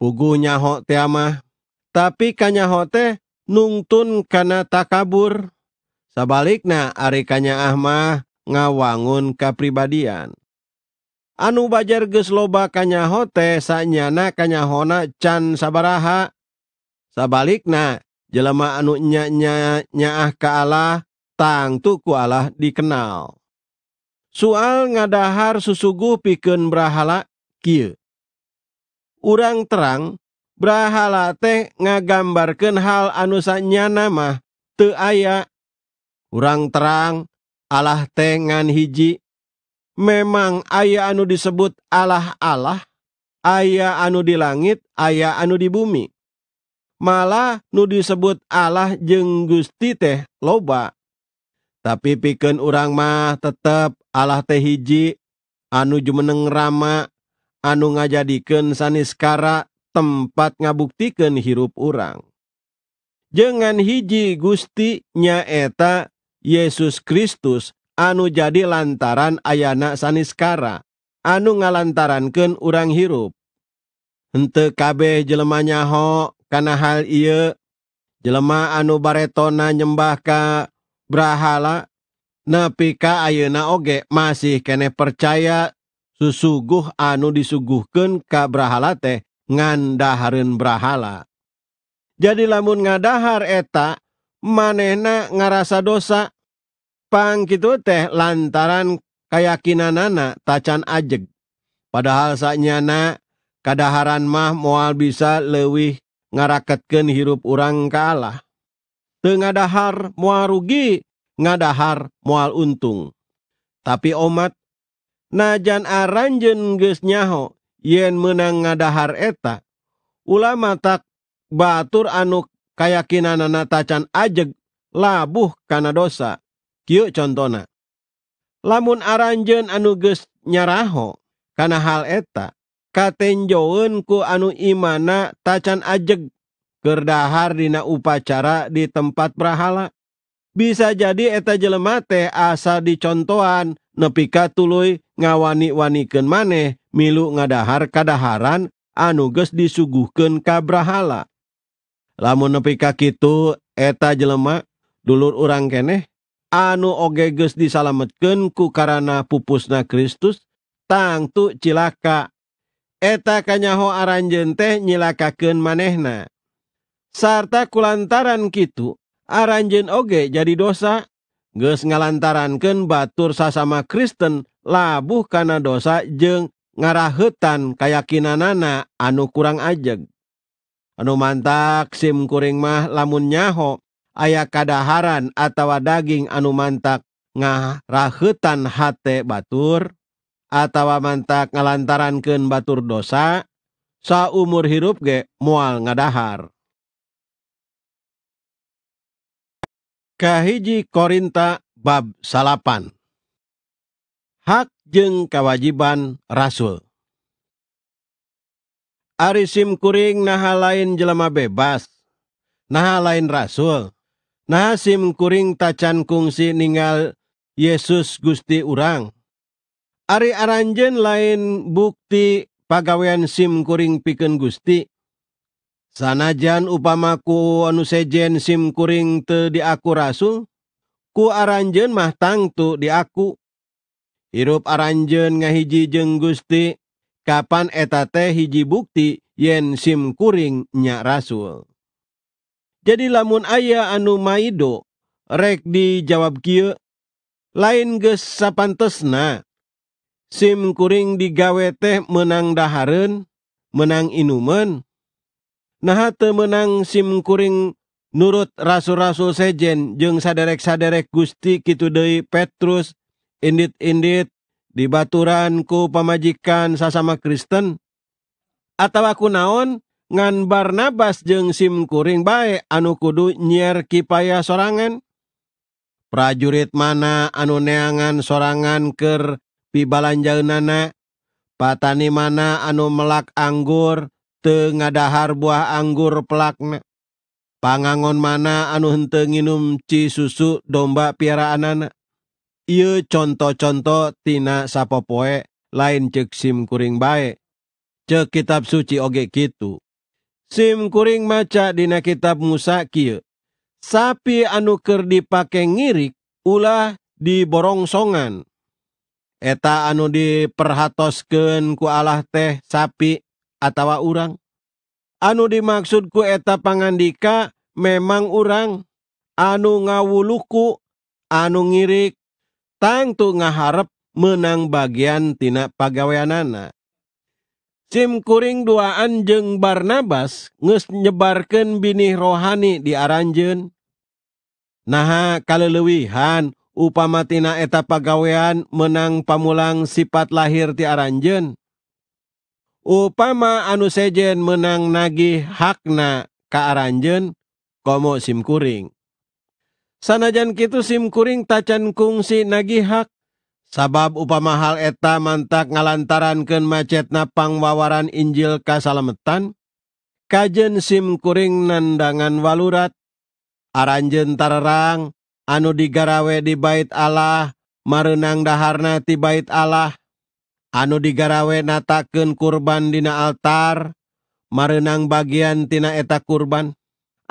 pugu nyaho tiamah tapi kanyahote nuntunkanatakabur sabalik na are kanya ahmah ngawangun kapribadian. Anu bajar ge loba kanyahote sanyana kanyahona can saabaha sabalik na jelama anu nyanyanya ah ka Allah tangtu kuala dikenal. Sual ngadahar susugu pikun brahala Ky urang terang, Brahala teh ngagambarkan hal anusanya nama te aya. Urang terang Allah teh ngan hiji. Memang ayah anu disebut Allah-Allah, ayah anu di langit, ayah anu di bumi. Malah nu disebut Allah jeng Gusti teh loba. Tapi piken urang mah tetep Allah teh hiji, anu jumeneng rama, anu ngajadikeun saniskara tempat ngabuktikan hirup orang. Jangan hiji Gusti nyaeta Yesus Kristus anu jadi lantaran ayana saniskara anu ngalantarankeun orang hirup. Hente kabeh jelemanya ho karena hal iya jelema anu baretona nyembah ka brahala nepi ka ayeuna oge masih kene percaya susuguh anu disuguhkeun ka brahala teh ngandahar brahala jadi lamun ngadahar eta manehak ngaras dosa pangki teh lantaran kayakakinan nana tacan ajeg padahal saknyana kadaharan mah mual bisa lewih ngarakketkeun hirup orangrang ka'lah Te ngadahar mua rugi ngadahar mual untung tapi umat najanaran jengges nyaho Yen menang ngadahar eta ulama tak batur anuk kayakinan nana tacan ajeg labbu kan dosa Kyuk contohna Lamun aranjen anugenyarahho karena hal eta katen jaun ku anu imana tacan ajegkerdahhar dina upacara di tempat prahala bisa jadi eta jelemate asa dicontoan nepi kaulo, karena ngawannikwannikken maneh miu ngadahar kadaharan anuge ges disuguh ke kabrahala lamun nepikakitu eta jelemak duluur orangrangkeneh anu oge ges disalametken ku karena pupus na Kristus tangtu cilaka eta kanyaho aranjen teh nyilakkaken manehna sarta kulantaran Kitu aranjen oge jadi dosa ges ngalantaranken Batur sasama Kristenku labukana dosa jeung ngarah huutan kayakinan nana anu kurang ajeg anu mantak simkuring mah lamun nyaho aya kadaharan atawa daging anu mantak ngarah hutan hate batur atawa mantak ngalantaran keun batur dosa sah umur hirup ge mual ngadahar kahiji Korinta bab salapan hakjeng kawajiban rasul Ari simkuring naha lain jelama bebas naha lain rasul nah simkuring tacan kungsi ningal Yesus Gusti urang Ari aranjen lain bukti pagawean SIM kuring piken Gusti sanajan upamaku on nu sejen S kuring te dia aku rasul kuaranjen mah tang tuh di aku Kh Irup arannje ngahiji jeng guststi kapan eta teh hiji bukti yen simkuring nya rasul jadi lamun aya anu Maido rek di jawab Ky lain ge sappantesna Skuring digawe teh menang dhaaran menang inuen Nah menang simkuring nurut rasul-rasul sejen jeung sadek-saek guststi Kitudi Petrus, Oke indit-indit dibaturanku pemajikan sasama Kristen atauku naon nganbar Nabas jeungng SIMkuring baik anu kudu nyier kipaya sorangan prajurit mana anu neangan sorangan ker pibalanjang nana Patani mana anu melak anggur Tendahar buah anggur plakne pangangon mana anunteninum ci susu domba piaraan contoh-contotina sapo poek lain ceksimkuring baik cekib suci oge gitu Skuring macadinana kitab Musaq sapi anuker dipake ngirik Ulah diborongsongan eta anu diperhatosken ku Allah teh sapi atautawa urang anu dimaksudku eta pananganka memang urang anu ngawuuluku anu ngirik ngaharp menang bagiantina pagawean nana SIMkuring 2an jeng Barnabas ngeus menyebarkan binih rohani diaranjen naha kalelewihan upama tinaeta pagawean menang pamulang sifat lahir di aranjen Upama an sejen menang naih hakna kearanjen komo Skuring sanajan Kitu Skuring tacan kungsi nagiha sabab upamahal eta mantak ngalantaran keun macet napang wawaraan Injil kasalemetan kajjan Skuring nandanngan walurat Aaranjentarerang anu digarawe di bait Allah Marenangdhaharna ti bait Allah anu digarawe natakenun kurban dina altar Marenang bagian tina eta kurban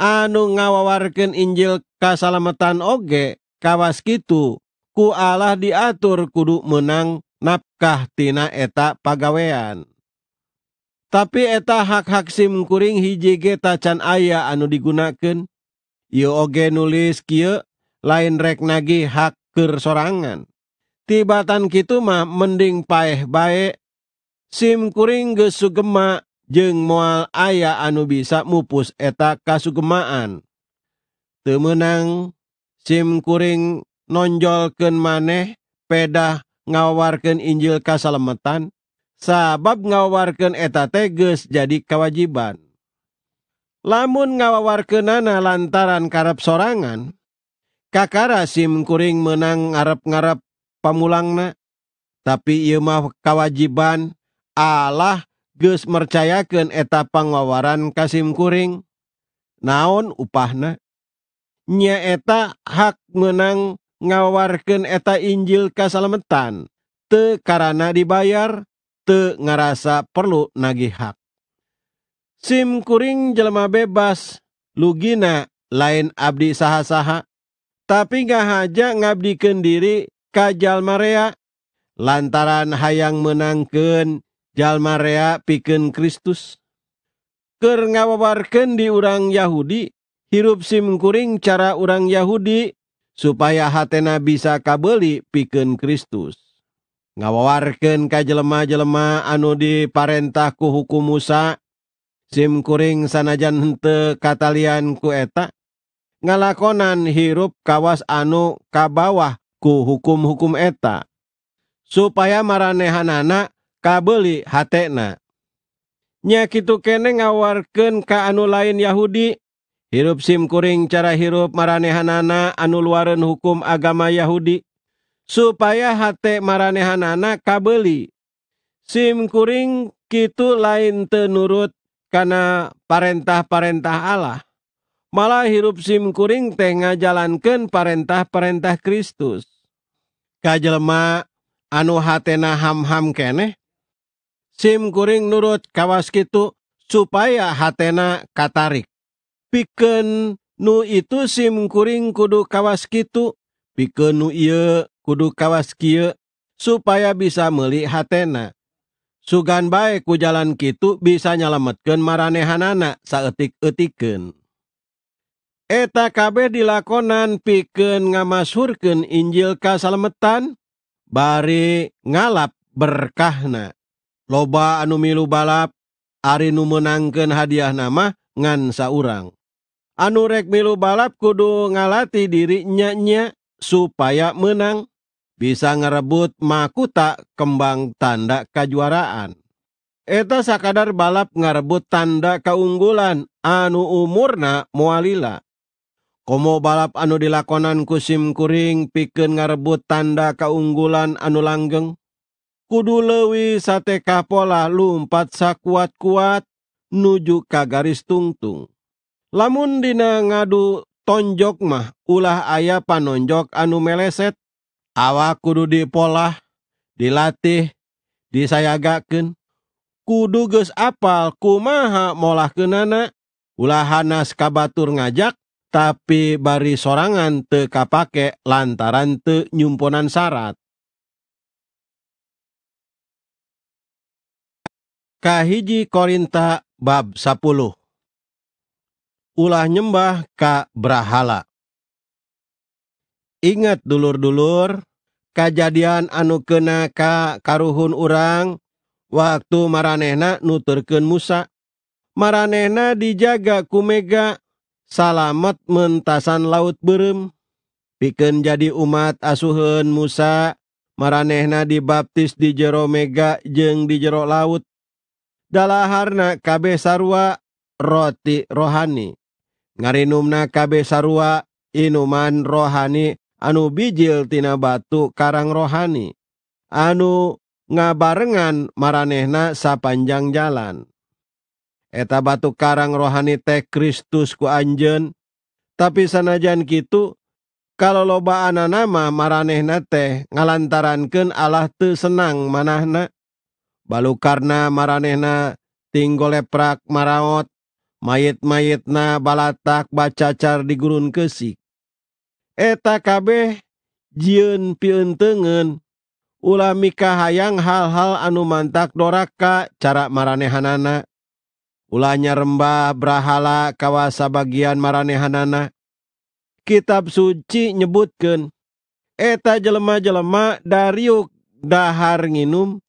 Anu ngawawarken Injil Kasalamatan ogekawawas kitu ku Allah diatur kudu menang nafkah tina eta pagawean Ta eta hak-hak simkuring hijige tacan aya anu digunakan yo oge nulis Ky lain rek nagi hakker sorangan Tibaan Kima mending paeh baik Skuring ge sugema, jeng mual aya anu bisa mupus eta kasugemaan temenang simkuring nonjolken maneh pedah ngawarken Injil kasalemetan sabab ngawarken eta teges jadi kewajiban lamun nana lantaran karep sorangan kakara simkuring menang ngarep-ngarep pamulangna tapi ieu mah kewajiban Allah geus mercayakeun eta pangwawaran kuring, naon upahna eta hak menang ngawarkan eta Injil kasalametan te karena dibayar te ngarasa perlu nagih hak kuring jelema bebas lugina lain abdi saha-saha tapi gak haja ngabdi diri kajal marea lantaran hayang menangken marea piken Kristus Ker ngawawarken di urang Yahudi hirup Skuring cara urang Yahudi supaya hatena bisa kabelli piken Kristus ngawawarkenkah jelemah-jelemah anu di Parentahku hukum Musa Skuring sanajan hete katalian kueta ngalakonan hirup kawas anukababawahku hukum-hukum eta supaya maranehanan, kabeli hatnanya kita kene ngawarken keanu lain Yahudi hirupsimkuring cara hirup maranehan-ana anu luaren hukum agama Yahudi supaya hat maranehan-anak kabelli SIMkuring ki lain tenurut karena partah-perentah Allah malah hirupsimkuring tenga jalankan perintah-perintah Kristus kajelma anu hatna hamhamkeneh sim kuring nurut kawas kitu supaya hatena katarik. Piken nu itu sim kuring kudu kawas kitu, piken nu iya kudu kawas kia supaya bisa meli hatena. Sugan baik ku jalan kitu bisa nyalametkeun maranehanana saeutik etiken. Eta kabeh dilakonan piken ngamasurken Injil kasalametan bari ngalap berkahna. anu milu balap Arinu menangkeun hadiah nama ngansa urang anu rekmilu balap kudu ngaati dirinyanya supaya menang bisa ngerebut maku tak kembang tanda kajjuaraan eta sakadar balap ngarebut tanda keunggulan anu umurna muala kom balapanu di lakonan kusim kuring piken ngerebut tanda kaunggulan anu langgeng kudu lewi sate kapola lumpat sakuat-kuat nuju ka garis tungtung. Lamun dina ngadu tonjok mah ulah aya panonjok anu meleset, awak kudu dipolah, dilatih, disayagakeun. Kudu geus apal kumaha molah kenana, ulahanas kabatur ngajak, tapi bari sorangan teu kapake lantaran teu nyumponan syarat. Kahiji Korinta bab 10 Ulah nyembah ka brahala Ingat dulur-dulur kejadian anu kena ka karuhun urang waktu maranehna nuturkeun Musa maranehna dijaga kumega salamet mentasan laut berem piken jadi umat asuhan Musa maranehna dibaptis di jero mega jeng di jero laut Jaharna ka sarwa roti rohani ngarinumnakab sarwa inuman rohani anu bijiltina bau Karang rohani anu ngabarenngan maranehna sapan jalan eta Bau karrang rohani teh Kristus ku Anjen tapi sanajan gitu kalau lo ba anak nama maranehna teh ngalantaran ke Allah tuh senang manahna Balkarna maranenatinggo leprak marawat, mayt-mait na balatak bacacar digurun kesik. Eta kabeh jien pitengen Ulama mikah hayang hal-hal anu mantak doraka cara maranehanana, Ula nyeremba brahala kawasabagian maranehanana Kitb suci nyebutken eta jelemah-jelemak dariukdhahar nginum,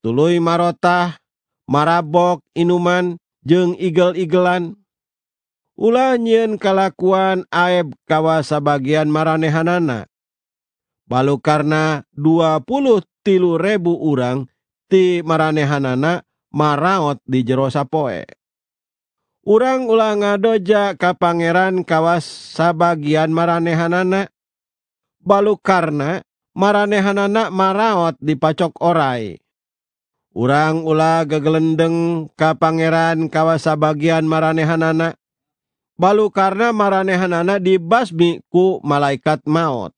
tuluy marotah marabok inuman jung igel-igelan Ulah nyen kalakuan aeb kawasa sabagian maranehanana. Balu karena 20 tilu ribu orang ti maranehanana maraot di jerosa poe. Urang ulah ngadoja ka pangeran kawas sabagian maranehanana. Balu karena maranehanana maraot di pacok orai. urang-ula gegelendeng ka Pangeran kawas bagiangian maranehan anak balu karena maranehan-anak di basmiku malaikat maut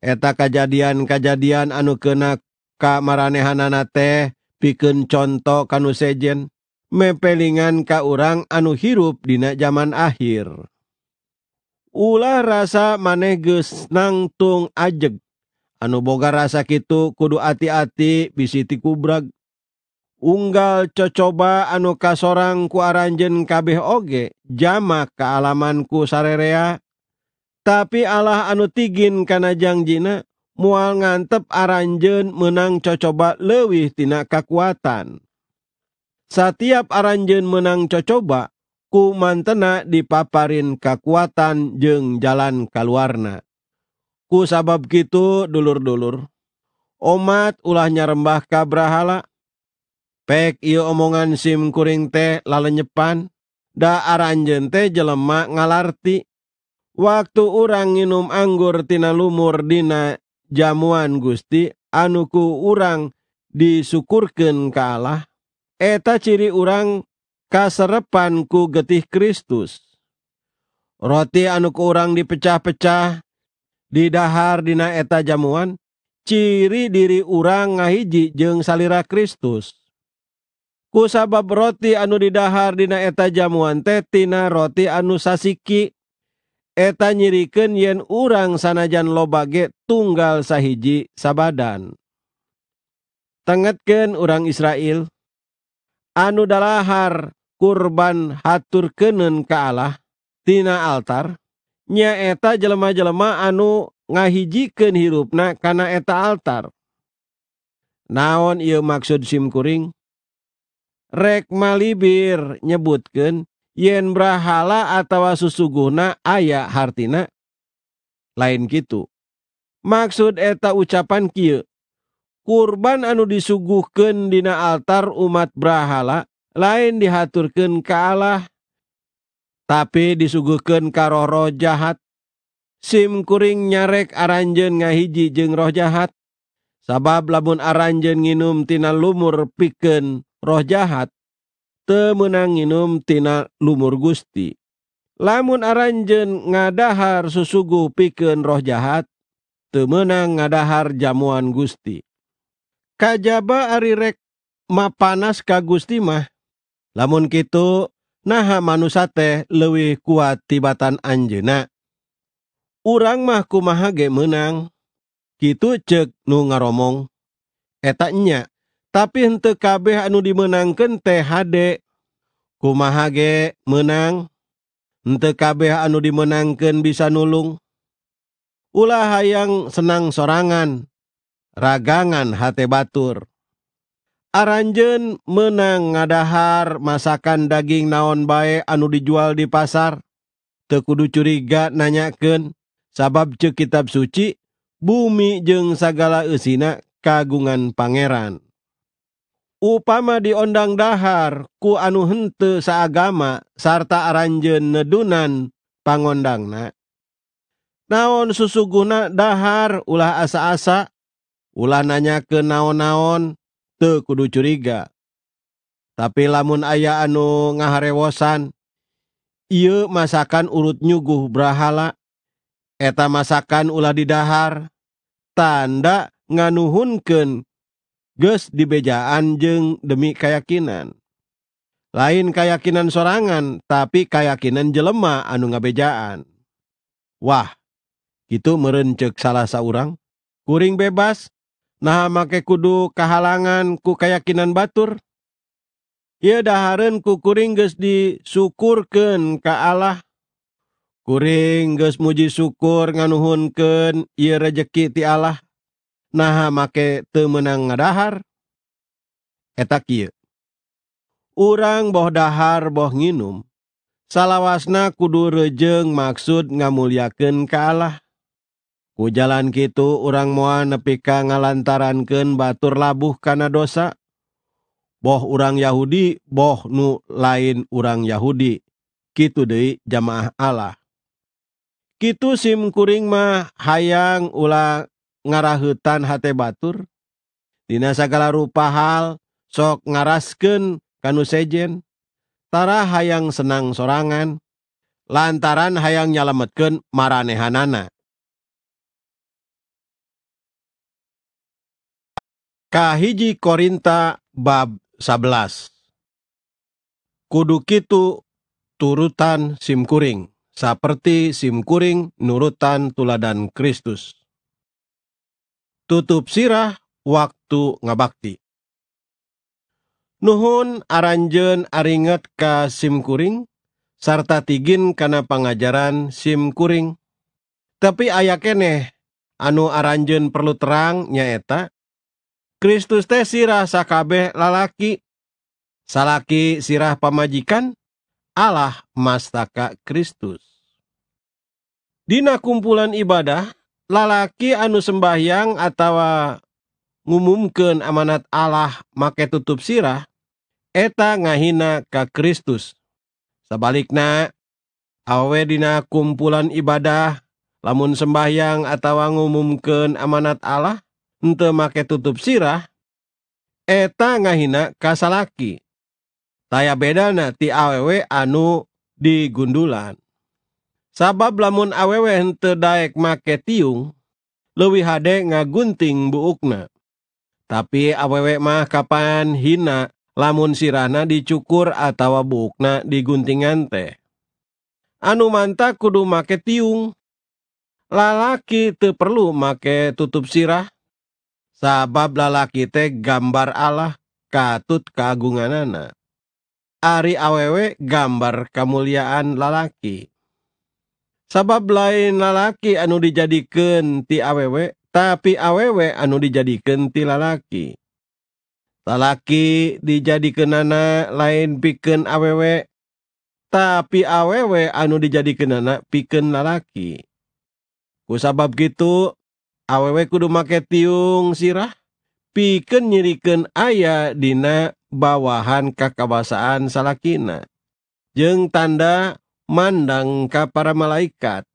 eta kejadian kejadian anu kena ka maranehanana teh piken contoh kanu sejen mepelingan ka urang anu hirupdina zaman akhir Ulah rasa maneges nangtung ajeg anu boga rasa gitu kudu hati-hati bis tiku braga unggal cobacoba an kasorang ku aranjen kabeh oge jamak kealamanku sarerea tapi Allah anu tigin kanajang jina mual ngantep aranjen menang cobaba lewihtina kekuatan setiap aranjen menang Cocoba ku mantenak dipaparin kekuatan jeng jalan kalwarnaku sabab gitu dulur-dulur omad ulah nyarembah kebrahalaan Pek ia omongan simkuringte la lenyepan daaran jente jelemak ngalarti waktuk urang ngum anggur tina luur dina jamuan guststi anuku urang disuukuken ka'lah Eeta ciri urang kaserepan ku getih Kristus Roi anuk urang di pecah-pecah di dahahar dina eta jamuan ciri diri urang ngahiji jeung salirira Kristus. ku sabab roti anu didhar dina eta jamuan teh tina roti anu sasiki eta nyirken yen urang sanajan lobage tunggal sahijisabadan tanken urangra anudalahar kurban hatur kenen ka Allahtina altar nya eta jelemah-jelemah anu ngahijiken hirupna kana eta altar naon ia maksud simkuring rek malibir nyebutken yen brahala atautawa susuugu aya hartina lain gitu maksud eta ucapan kie kurban anu disuguhken dina altar umat brahala lain dihaturken ka' Allah tapi disuguhken karo roh jahat sim kuring nyarek aranje ngahiji jeung roh jahat sabab labun arannjeng ngumtina luur piken roh jahat temenanginumtina luur Gusti lamun aranjen ngadahar susugu piken roh jahat temenang ngadahar jamuan Gusti kajjaba arirek map panas ka Gustimah lamun ki naa manusate lewih kuat tibatan Anjena urang mahkumahage menang gitu cek nu ngaromoong etaknya tapi entekabeh anu dimenangkanthD kumahage menang entekabeh anu dimenangkan bisa nulung aha yang senang sorangan ragangan H batur aranjen menang ngadahar masakan daging naon baike anu dijual di pasar tekudu curigak nanyaken sabab cekib suci bumi jeung sagala usina kagungan Pangeran Upama di ondangdhahar ku anu hete sa agama sarta ranje nedunan pangondang na. Naon susugunadhahar ulah asa-asa, ulannya ke naon-naon te kudu curiga. Ta lamun aya anu ngaharewosan. Ieu masakan urut nyugu brahala, eta masakan ula didhahar, tanda nganuhunken, Ges dibejaan jeng demi keyakinan, lain keyakinan sorangan tapi keyakinan jelema anu ngabejaan Wah gitu merencek salah seorang kuring bebas nah make kudu kehalangan ku keyakinan batur ia daharen ku kuring ges disukurken ke Allah kuring ges muji syukur nganuhunken ia rejeki ti Allah naha make tem menangdahar etak urang bohdhahar boh nginum salahwasna kudu rejeng maksud ngamuliaken ka' Allah kujalan kitu orangrang mua nepi ka ngalantaran ke Batur labuh karena dosa boh urang Yahudi boh nu lain urang Yahudi ki De jamaah Allah ki simkuring mah hayang ulang ngarahutan hate batur Dina segala rupa hal sok ngarasken kanu Tara hayang senang sorangan lantaran hayang nyalametken maranehanana Kahiji Korinta bab 11 Kudu turutan simkuring, seperti simkuring nurutan tuladan Kristus tutup sirah waktu ngabakti. Nuhun aranjen aringet ka sim kuring, sarta tigin kana pengajaran sim kuring. Tapi ayakene, anu aranjen perlu terang nyaeta, Kristus teh sirah sakabeh lalaki, salaki sirah pamajikan, Allah mastaka Kristus. Dina kumpulan ibadah, lalaki anu sembahyang atawa ngumumken amanat Allah make tutup sirah eta ngahina ka Kristus sebaliknya awedina kumpulan ibadah lamun sembahyang atawa ngumuumken amanat Allah te make tutup sirah eta ngahina kasalaki saya beda nanti awewe anu di gundulan Sabab lamun awewe hente daek make tiung, leuwih hade ngagunting buukna. Tapi awewe mah kapan hina lamun sirana dicukur atau buukna diguntingan teh. Anu manta kudu make tiung. Lalaki te perlu make tutup sirah. Sabab lalaki teh gambar Allah katut keagunganana. Ari awewe gambar kemuliaan lalaki. sabab lain lalaki anu dijadi ke ti awewek tapi awewek anu dijadi keti lalaki lalaki dijadikan nana lain piken awewek tapi awewek anu dijadikan na piken lalakiku sabab gitu awewek kudu make tiung sirah piken nyiriken ayahdina bawahan kakabasaan salana jeng tanda a mandangkah para malaikat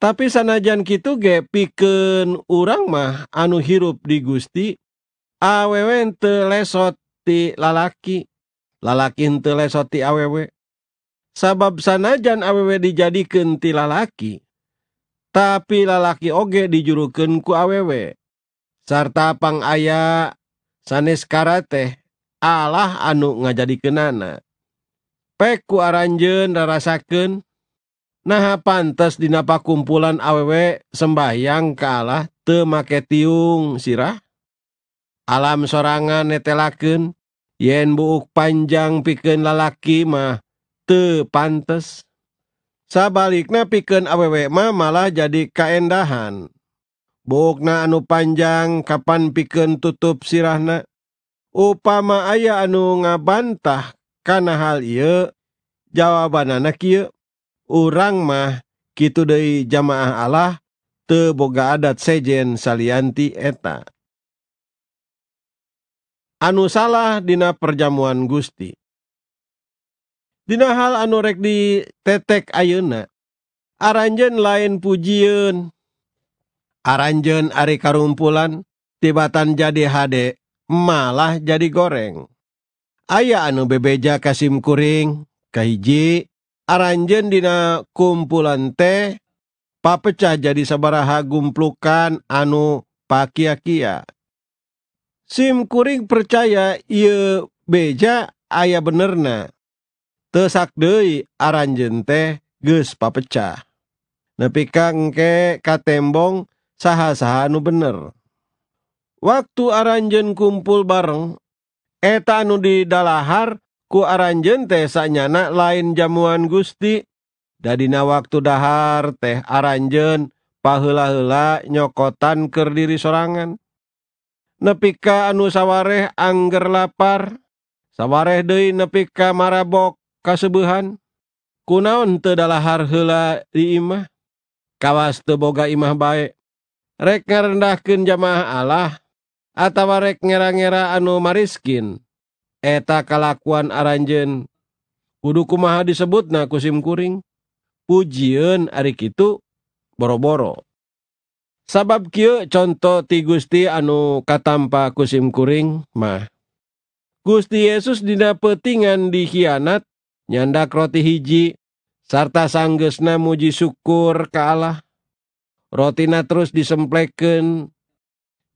tapi sanajan gitu ge piken urang mah anu hirup di Gusti awew tele soti lalaki lalaki tele soti awewe sabab sanajan awewe dijadi kenti lalaki tapi lalaki oge dijurukanku awewe sartapang ayah saniskarate Allah anu nga jadi kenana kuarannjenda rasaken naha pantes dinpak kumpulan awewek sembahyang ke alah te make tiung sirah alam sorangan net telaken yen buuk panjang piken lalaki mah te pantes sabalik na piken awewek mamalah jadi kaendahan Bu na anu panjang kapan piken tutup sirahna upa aya anu ngabantah Karena hal iya, jawaban anak iya, orang mah gitu dari jamaah Allah teboga adat sejen salianti eta. Anu salah dina perjamuan Gusti. Dina hal anu rek di tetek ayeuna. Aranjen lain pujian. Aranjen ari karumpulan, tibatan jadi hade, malah jadi goreng. Quan aya anu bebeja ka simkuring kaji aranjen dina kumpulan teh papecah jadi saabaha gupulkan anu pakiki Skuring percaya beja aya benerna tesakdoi aranjen teh geus papecah nepi kake ka tembong saha-sahanu bener waktuk aranjen kumpul bareng. eta nu didalahar ku aranjentesa nyanak lain jamuan gusti dadina waktudhahar teh aranjen pahulahula nyokotanker diri sorangan nepika anu saweh anger lapar sawwaeh de nepika marabok kasebuhan kunaun tedalahar hula diimah Kawas teboga imah baik reka rendah keun jamaah Allah atawa rek ngera-ngera anu mariskin eta kalakuan aranjen kudu kumaha disebut na kusimkuring pujian ari kitu boro-boro sabab kieu contoh ti Gusti anu katampa kusimkuring mah Gusti Yesus dina petingan dikhianat nyandak roti hiji sarta sanggesna muji syukur ke Allah rotina terus disemplekan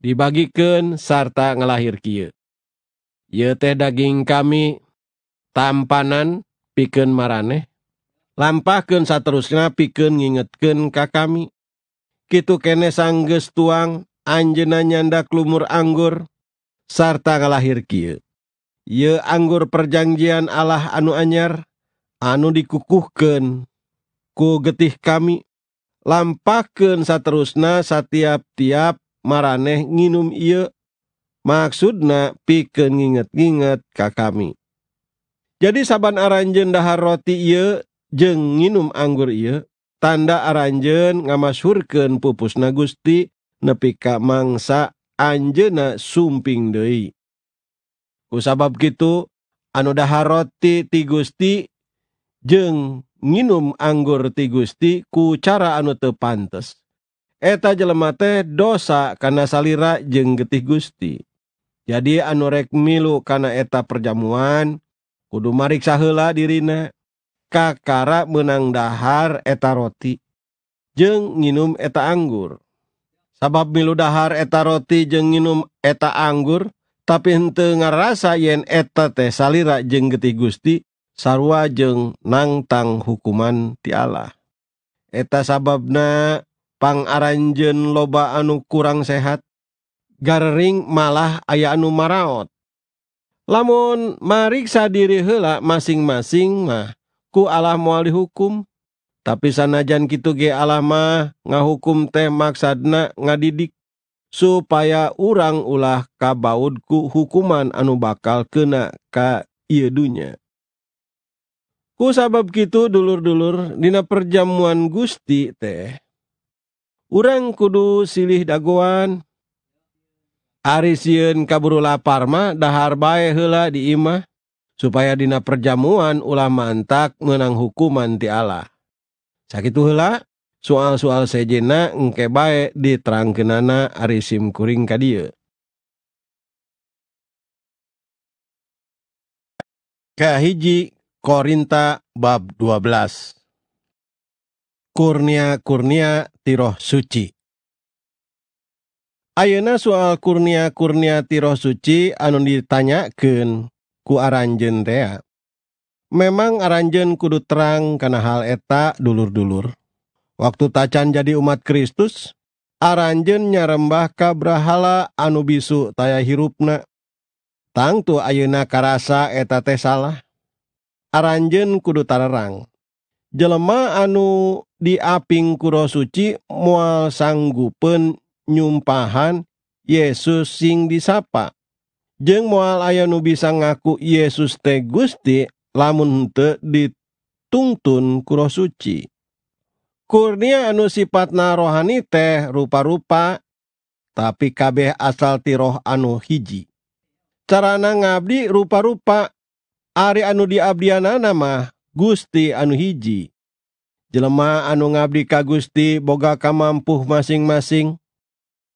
dibagikan sarta ngalahir Ki ye te daging kami tampanan piken mareh lampaken satterusnya piken nginggetkenkah kami ki kene sangges tuang anjena nyanda klumur-anggur sarta ngalahir Ki ye anggur perjanjian Allah anu anyar anu dikukuhken ku getih kami lampaken satusna setiapap-tiap mareh ngum maksud na pikeinget- ngingat ka kami jadi saban arannje nda roti eu jeinum anggur tanda arannje ngamashurken pupus nagusti nepi ka mangsa anjena sumping doi Ussabab gitu anuda roti ti Gusti jeng ngium anggur ti Gusti kucara anu te pantes. eta jelemate dosa karena salirira je getih Gusti jadi anorek milu karena eta perjamuan kudu Marik sahlah dina kakara menangdhahar eta roti jeng minum eta anggur sabab miluudahar eta roti je minum eta anggur tapi ente nga rasa yen eta teh salirira je geti Gusti sarrwa jeng nangang hukuman tiala eta sabab na pangaranjen loba anu kurang sehat garering malah aya anu maraot lamun mariksa diri hela masing-masing mah ku Allah muali hukum tapi sanajan kitu ge Allah mah ngahukum teh maksadna ngadidik supaya urang ulah ku hukuman anu bakal kena ka ieu dunya ku sabab kitu dulur-dulur dina perjamuan Gusti teh urang kudu silih daguan arirsiun kaula parma dhahar baike hela diimah supaya dina perjamuan ulama antak menang hukuman ti Allah sakit hela soal-soal sejina nggke baik diangkenana arisim kuring kadie kahiji Korinta bab 12 kurnia-kurnia tiroh suci. Ayeuna soal kurnia-kurnia tiroh suci anu ditanyakeun ku aranjen tea. Ya. Memang aranjen kudu terang karena hal eta dulur-dulur. Waktu tacan jadi umat Kristus, aranjen nyarembah ka brahala anu bisu taya hirupna. Tangtu ayeuna karasa eta teh salah. Aranjen kudu tarerang jelema anu diaping kuro suci mual sanggupen nyumpahan Yesus sing disapa jeng mual aya nu bisa ngaku Yesus te Gusti lamun te dituntun kuro suci kurnia anu sifatna rohani teh rupa-rupa tapi kabeh asal tiroh anu hiji carana ngabdi rupa-rupa Ari anu diabdianana mah Gusti Anuhiji jelemah anu ngabrika Gusti boga kamampuh masing-masing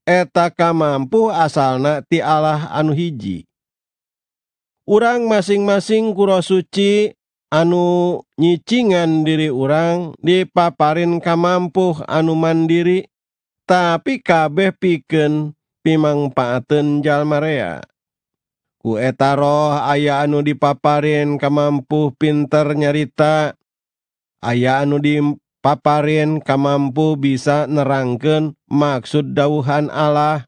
eta kamampuh asal na tiala anuhiji urang masing-masing kuro suci anu nyicingngan diri urang dipaparin kamampuh anu Mandiri tapi kabeh piken pimang paten Ja marea. ku eta roh aya anu dipaparin ke mampu pinter nyarita aya anu di paparin ke mampu bisa nerke maksud dahuhan Allah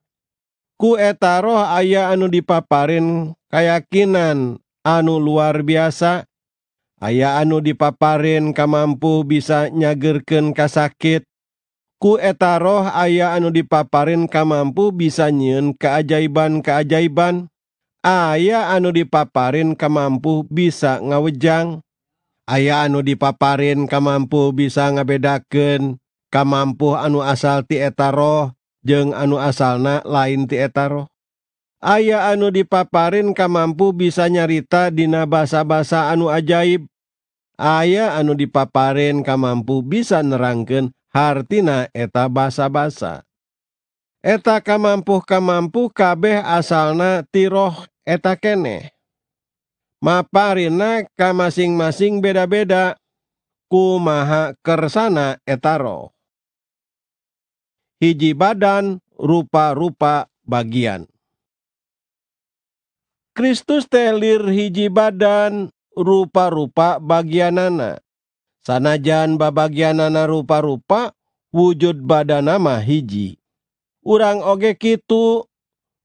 ku eta roh aya anu dipaparin kayakakinan anu luar biasa aya anu dipaparin ke mampu bisa nyagerken ka sakit ku eta roh aya anu diaparin ke mampu bisa nyin keajaiban keajaiban? aya anu dipaparin ke mampu bisa ngawejang aya anu dipaparin ke mampu bisa ngabedken kaampmpu anu asalti eta roh jeung anu asalna lain tieta roh aya anu diaparin Ka mampu bisa nyarita dina basa-basa anu ajaib aya anu dipaparin ka mampu bisanerranken hartina eta basa-basa ettakaampmpu ke mampu kabeh asalna Tiro di eta kene. Maparina ka masing-masing beda-beda, ku maha kersana etaro. Hiji badan rupa-rupa bagian. Kristus telir hiji badan rupa-rupa bagianana. Sanajan babagianana rupa-rupa wujud badan nama hiji. Urang oge kitu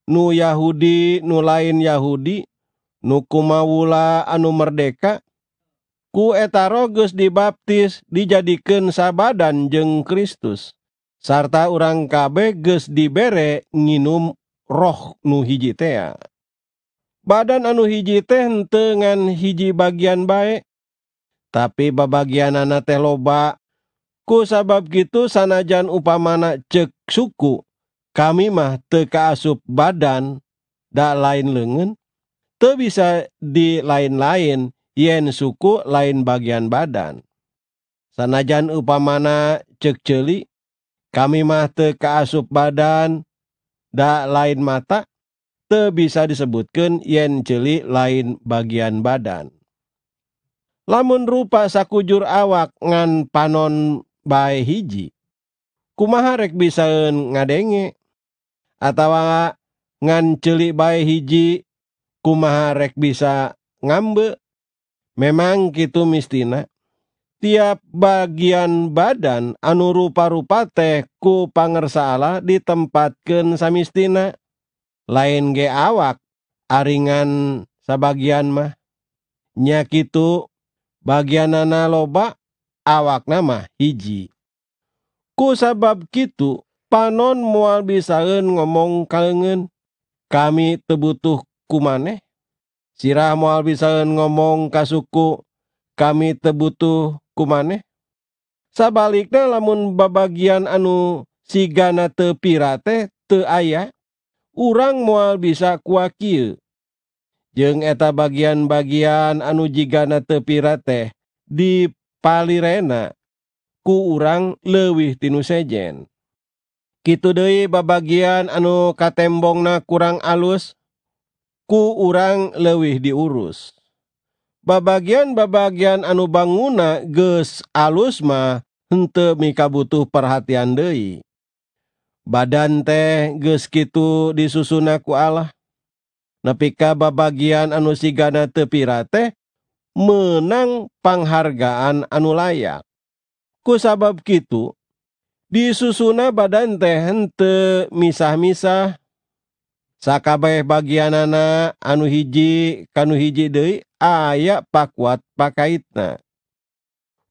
Nu Yahudi nulain Yahudi Nukumaula anu merdeka kueta roes dibaptis dijadikan sababadan jeungng Kristus sarta ukabbeges di bere nginm roh nuhijitea badan anu hijte dengan hiji bagian baik tapi babagian anak teloobaku sabab gitu sanajan upamana ceksku kami mah teka asup badan dak lain lengan te bisa di lain-lain yen suku lain bagian badan sanajan upamana cek celi kami mah teka asup badan dak lain mata te bisa disebutkan yen celi lain bagian badan lamun rupa sakujur awak ngan panon bae hiji kumaha rek bisa ngadenge Atawa ngancelik bai hiji ku maharrek bisa ngambe memang gitu mistina tiap bagian badan anuru par-uate ku panngersaala ditempatken samstina lain ge awak aringan sabagian mah nya gitu bagian na looba awak nama hijiku sabab gitu Panon mual bisa euun ngomong kalengen kami tebutuh kumaneh sirah mual bisa euun ngomong kasuku kami tebutuh kumaneh sabaliknya lamun bagian anu si gana te pite te ayaah urang mual bisa kuki jeungng eta bagian-ba anu ja te pite di palirena ku urang lewih tinu sejen Dei babagian anu ka temmbong na kurang alus ku urang lewih diurus babagianbagian anu bangguna geus alusmah hente mika butuh perhatian Dei badan teh ges gitu disusunku Allah napikah babagian anu sig tepiih menang penghargaan anu layakku sabab gitu Diusuna badan tehte misah-misah sa kabeh bagian naana anu hiji kanuhiji de aya pakwat pakaiit na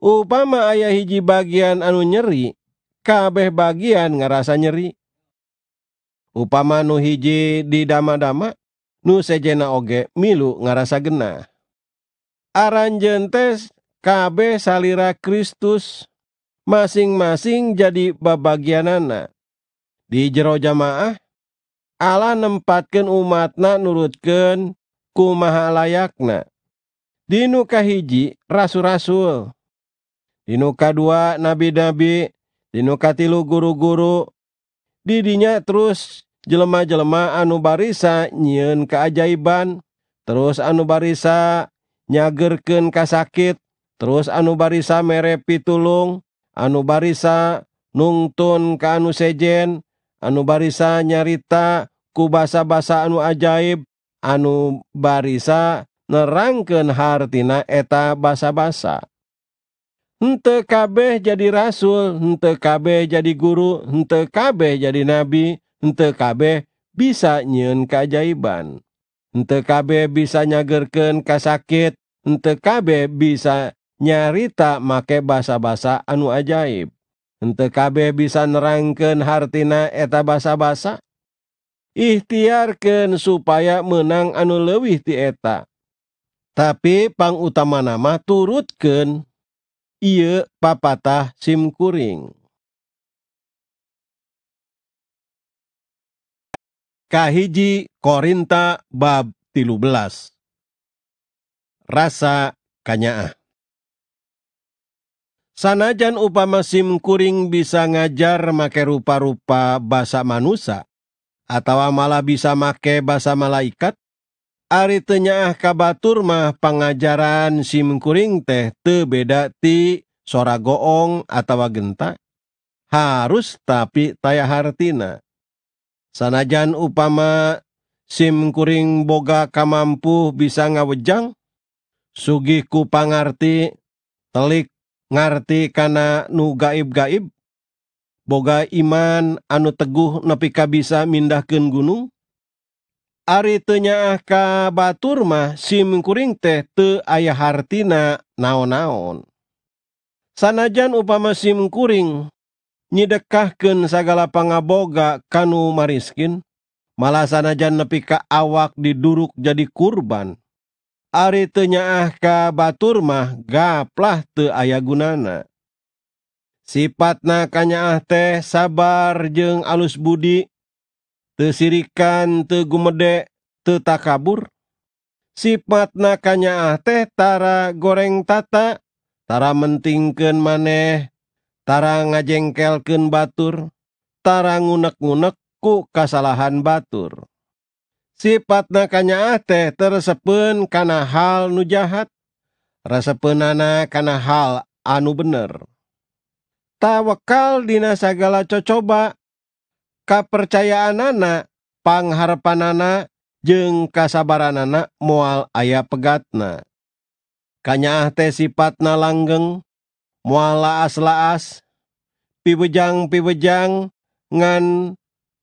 Upama ayaah hiji bagian anu nyeri kabeh bagian nga rasa nyeri Upama nuhiji di dama-dama nu sejena oge milu ngaras gena Arang jentes kabeh salirira Kristus masing-masing jadi babagian nana di jerojamaah Allah nemempatken umat na nurutken ku ma layakna Dinukahhiji rasul-rasul Dinuuka2 nabidhabi Dinukatilu guru-guru didinya terus jelemah-jelemah Anuarsa nyien keajaiban terus Anuarsa nyagerken ka sakit terus Anuarsa mere pitulung, karena Anuarsa nunungun kau sejen anu barsa nyarita ku basa-basa anu ajaib anuarisa nerranken hartina eta basa-basa entekabeh jadi rasul ente KB jadi guru entekabeh jadi nabi entekabeh bisa nyin kajajaiban entekabB bisa nyagerken ka sakit entekabB bisa nyarita make basa-basa anu ajaib. Ente kabeh bisa nerangkan hartina eta basa-basa. Ikhtiarkan supaya menang anu lewih ti eta. Tapi pang utama nama turutkan. iye papatah simkuring. Kahiji Korinta bab 13 Rasa kanyaah sanajan upama Skuring bisa ngajar make rupa-rupa basa manusa atautawa malah bisa make bahasa malaikat ariritenya ahkabatur mah pengajaran SIMkuring teh te bedati sora goong ataugenta harus tapi taya hartina sanajan Upama simkuring boga Kaampmpu bisa ngawejang Sugi kupangti teliko Ngti kana nugaib-gaib Boga iman anu teguh nepi ka bisa mindken gunung. Ari tunya ka baturma sikuring teh te aya harttina naon-naon. Sanajan upama sikuring ydekkahken sagala pang boga kanu mariskin malalah sanajan nepi ka awak diduruk jadi kurban. Ari tunya ah ka batur mah gaplah te ayagunana Sipat nakanya ahte sabar je alus budi, Teirikan tegu medek tetaka kabur, Sipat nakanya ahte tara goreng tata, tara mentingken maneh,tara ngajeng kelken batur,taranguek-nguekku kasalahan batur. Sipat na kanyate tersepenkana hal nu jahat rasaeppun na kana hal anu bener Ta wekaldinasagala cobacoba ka percayaan anak pangharpan anak jeung kasabaran anak mual aya pegatna kanyate sipat na langgeng muala aslaas piwejang piwejang ngan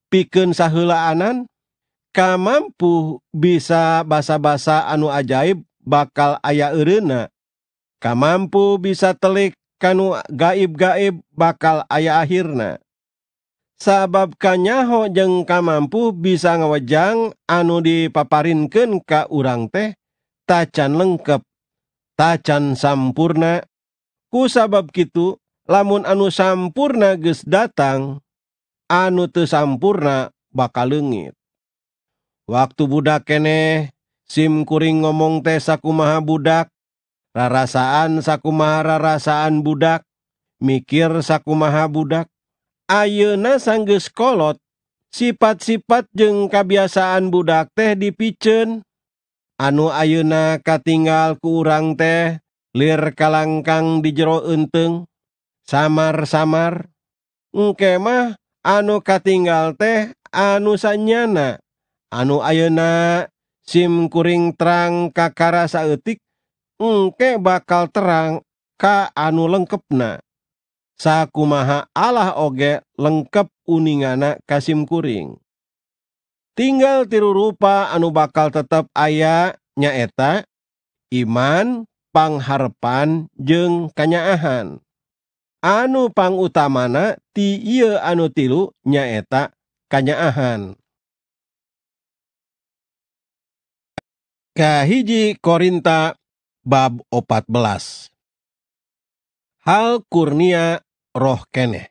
pikun sahulaaanan. Ka mampu bisa basa-basa anu ajaib bakal aya arena Ka mampu bisa telik kan gaib gaiib bakal aya ahirna sabab ka nyaho jeng ka mampu bisa ngewejang anu dipaparinke ka urang teh tacan lengkep tacan sammpuna ku sabab gitu lamun anu sammpurna ge datang anu tus sammpuna bakal lenggit Waktu budak keeh, simkuring ngomong teh sakumamaha budak, Rarasaan sakkuuma rasaan budak, mikir sakumamaha budak, Ayeuna sangges kolot, sifat-sifat jeung kabiasaan budak teh dipicen, Anuayuna katingal kurang teh,lirr kalangkang di jero teg, Samar-samar, Ngkemah anu kaingal teh anusannyana. Anu ana simkuring terang kakara saetik eke bakal terang ka anu lengngkap na sa ku maha Allah oge lengkap uningana kasimkuring. Tinggal tiru rupa anu bakal tetap aya nyaeta Iman pangharpan je kanyaahan. Anu pangutamana tiye anu tilu nyaeta kanyaahan. Kahiji Korinta bab 14 Hal kurnia roh keneh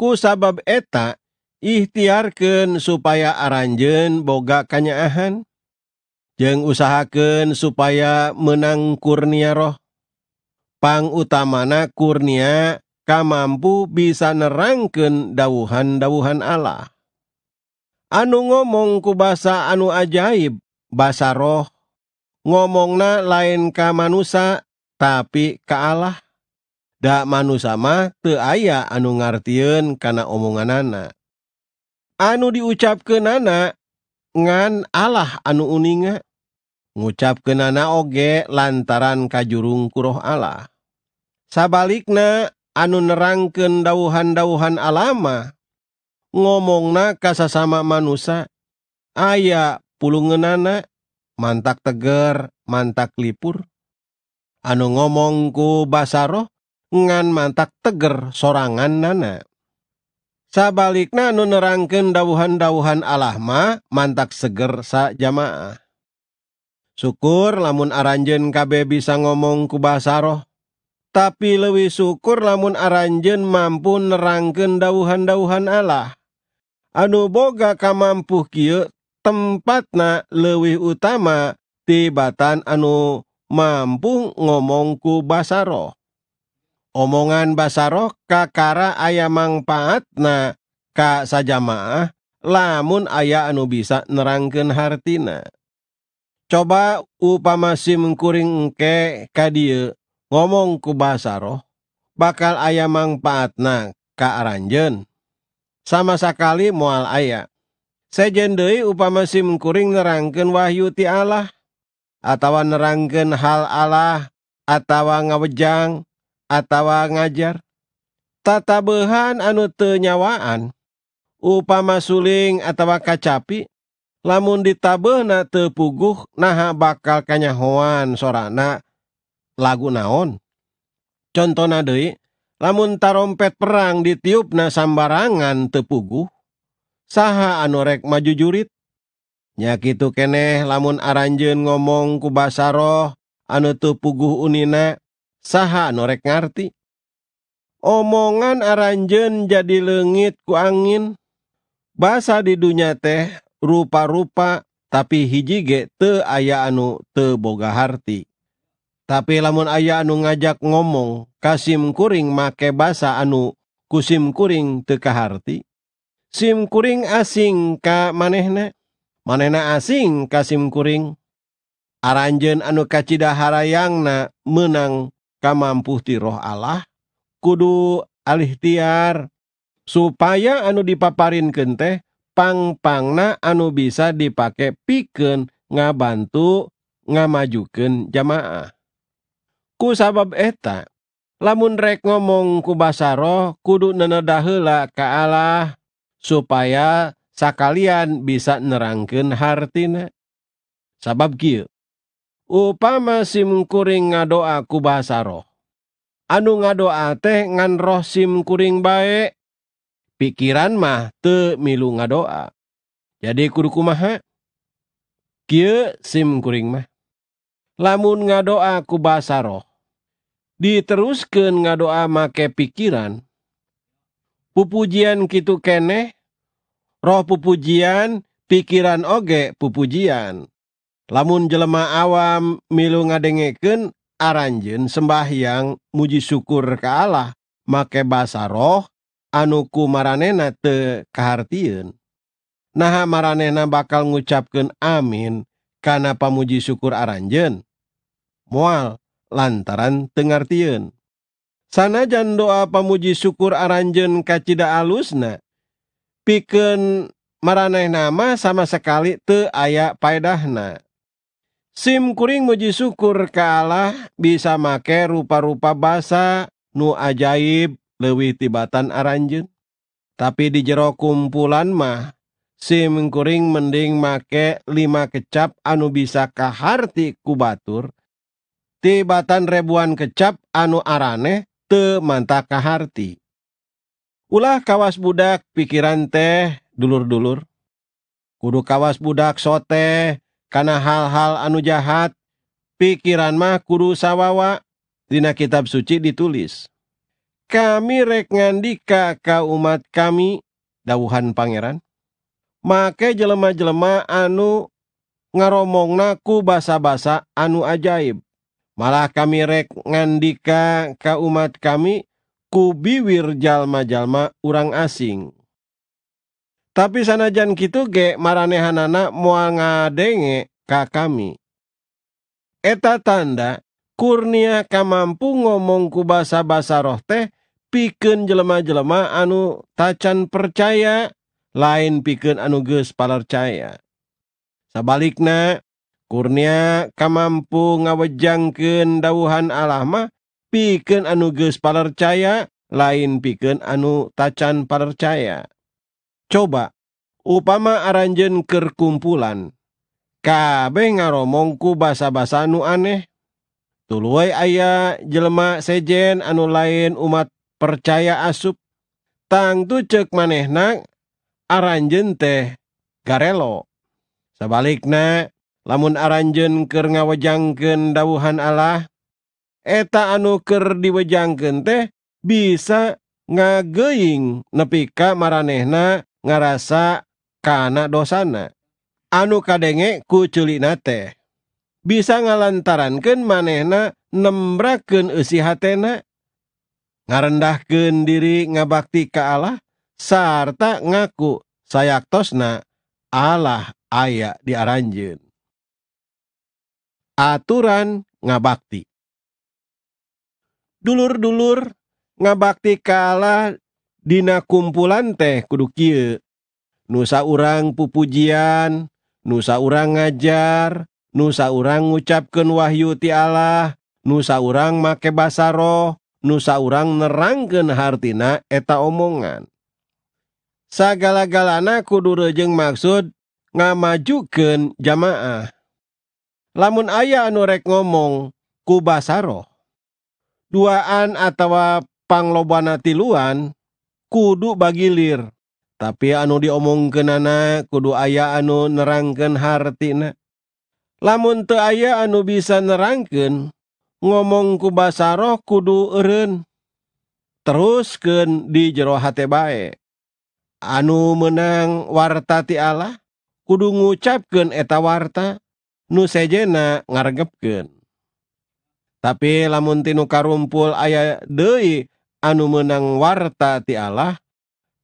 Ku sabab eta ikhtiarkan supaya aranjeun boga kanyaahan jeng usahakan supaya menang kurnia roh pang utamana kurnia kamampu bisa nerangken dawuhan dawuhan Allah Anu ngomong kubasa anu ajaib, bas roh, ngoomng na lain kamanusa, tapi ka Allah dak manu sama te aya anu ngartiun kana ngan nana. Anu diucap ke nana, ngan Allah anu uninga, ucap ke nana oge lantaran kajurung kuoh Allah. Sabalik na anu neranken dawhan-dauhan alama. ngomongna kasasama manusia aya pulungenana mantak teger mantak lipur anu ngomongku basaroh ngan mantak teger sorangan nana sabalikna anu nerangkeun dawuhan-dawuhan Allah ma mantak seger sa jamaah syukur lamun aranjen KB bisa ngomong ku basaroh tapi lewi syukur lamun aranjen mampu nerangkeun dawuhan-dawuhan Allah Anu boga ka mampu kiuk tempat na lewih utama tibatan anu mampu ngomongku basaro. omongan basaro kakara ayamang patat na ka sajamaah lamun aya anu bisanerranken hartina. Coba upamasi mengkuringkek kadie ngomongku basaro, bakal ayamang patat na ka ranjen. samasa kali mual aya saya jendei upa mesin mengkuring ngerken Wahyu ti Allah atawa nergen hal Allah atawa ngawejang atawa ngajar tatahan anu tenyawaan upa masulling atawa kacapi lamun diabeh na tepuguh naha bakal kanyahoan sora anak lagu naon contoh nadowi lamuntarompet perang ditiup na samembarangan tepuguh saha anorek majujurit nya itukeneh lamun arannje ngomong kuba roh anu tepuguh unina saha norekngerti omongan aranjen jadilengit ku angin basa di dunya teh rupa-rupa tapi hijige te aya anu tebogaharti tapi lamun ayah anu ngajak ngomong Kasimkuring make basa anu kusim kuring tekahar simkuring asing Ka manehnek manenna asing Kasimkuring aranjen anu kacitahara yangna menang kaampuhti roh Allah kudu alihtiar supaya anu dipaparin ke teh pangpangna anu bisa dipakai piken ngabantu ngamajuken jamaah sabab eta lamun rek ngomong ku basa roh kudu nene dahlak ka Allah supaya sa kalian bisa nerke hartin sabab kiu upa simkuring ngadoaku bahasa roh anu ngadoa teh nganroh simkuring baik pikiran mah te milu ngadoa jadi kurukumaha simkuring mah lamun ngadoaku bahasa roh diterusken ngadoa make pikiran pupujian kikeneh roh pupujian pikiran oge pupujian lamun jelemah awam millu ngadengeken aranjen sembahyang muji syukur ke Allah make basa roh anuku maranna te kahatiin naha maranna bakal ngucapkan Amin karena muji syukur aranjen mual, lantaran sana Sanajan doa pamuji syukur aranjen kacida alusna, piken maraneh nama sama sekali te ayak paedahna. Sim kuring muji syukur ke Allah bisa make rupa-rupa basa nu ajaib lewih tibatan aranjen. Tapi di jero kumpulan mah, sim kuring mending make lima kecap anu bisa kaharti kubatur. batur, Tibatan ribuan kecap anu arane te mantaka kaharti. Ulah kawas budak pikiran teh dulur-dulur. Kudu kawas budak sote karena hal-hal anu jahat, pikiran mah kudu sawawa, dina kitab suci ditulis. Kami rek ngandika ka umat kami, Dawuhan pangeran. Make jelema-jelema anu ngaromong naku basa-basa anu ajaib. kami re ngandika kau umat kamikubiwir jalma-jalma urang asing tapi sanajan gitu gek maranehan-anak mua nga denge Ka kami eta tanda kurnia Ka mampu ngomong kuba basasa-basa roh teh pikenun jelemah-jelemah anu tacan percaya lain pikunun anuges Palcaya sabaliknya kurnia kamampmpu ngawejangkenndawuhan alama piken anuge ges Palercaya lain piken anu tacan percaya Co upama aranjen kekumpulankabB ngaromongku basa-basa anu aneh tulu wa ayah jelma sejen anu lain umat percaya asup tangtu cek maneh na aranjen teh garelo sebalik na arannje ke ngawejankendahwuhan Allah eta anuker diwejanken teh bisa ngageying nepika marehna ngarasa kanak dosana anuka denge ku culik na teh bisa ngalantaranken manena nembraken usih hatna ngarendken diri ngabaktika Allah sarta ngaku sayak tosna Allah aya diaranjen aturan ngabakti. Dulur-dulur ngabakti kala dina kumpulan teh kudu kieu. Nusa urang pupujian, nusa urang ngajar, nusa urang ngucapkeun wahyu ti Allah, nusa urang make basa roh, nusa urang nerangkeun hartina eta omongan. Sagala-galana kudu rejeng maksud ngamajukeun jamaah. Lamun ayah anu rek ngomong kubaoh Duaan atawa pangglobanati luan kudu bagilir tapi anu dioomong ke naana kudu aya anu nerranken hartin na Lamun tu ayah anu bisa nerranken ngomong kuba saoh kudu en terusken di jeroha bae Anu menang warta ti Allah kudu ngucapken eta warta. sejena ngaken tapi lamun tiukarumpul ayat thei anu menang warta tiala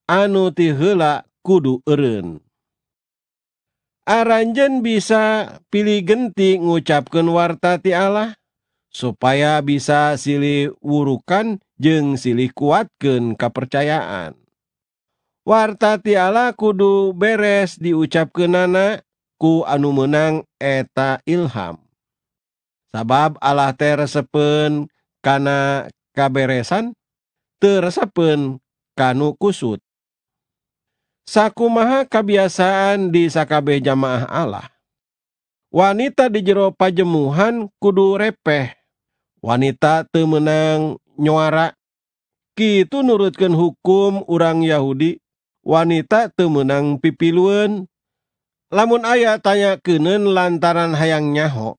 anu tilak kuduun aranjen bisa pilih genti ngucapkan warta tiala supaya bisa silih wurukan je silih kuatatkan kepercayaan warta tiala kudu beres diucapkan nana ku anu menang eta ilham sabab Allah teresepen karena kaberesan teresepen kanu kusut sakumaha kebiasaan di sakabe jamaah Allah wanita di jero pajemuhan kudu repeh wanita temenang nyuara Kitu nurutkan hukum orang Yahudi wanita temenang pipiluan Quran Lamun ayat tanyakenen lantaran hayang nyaho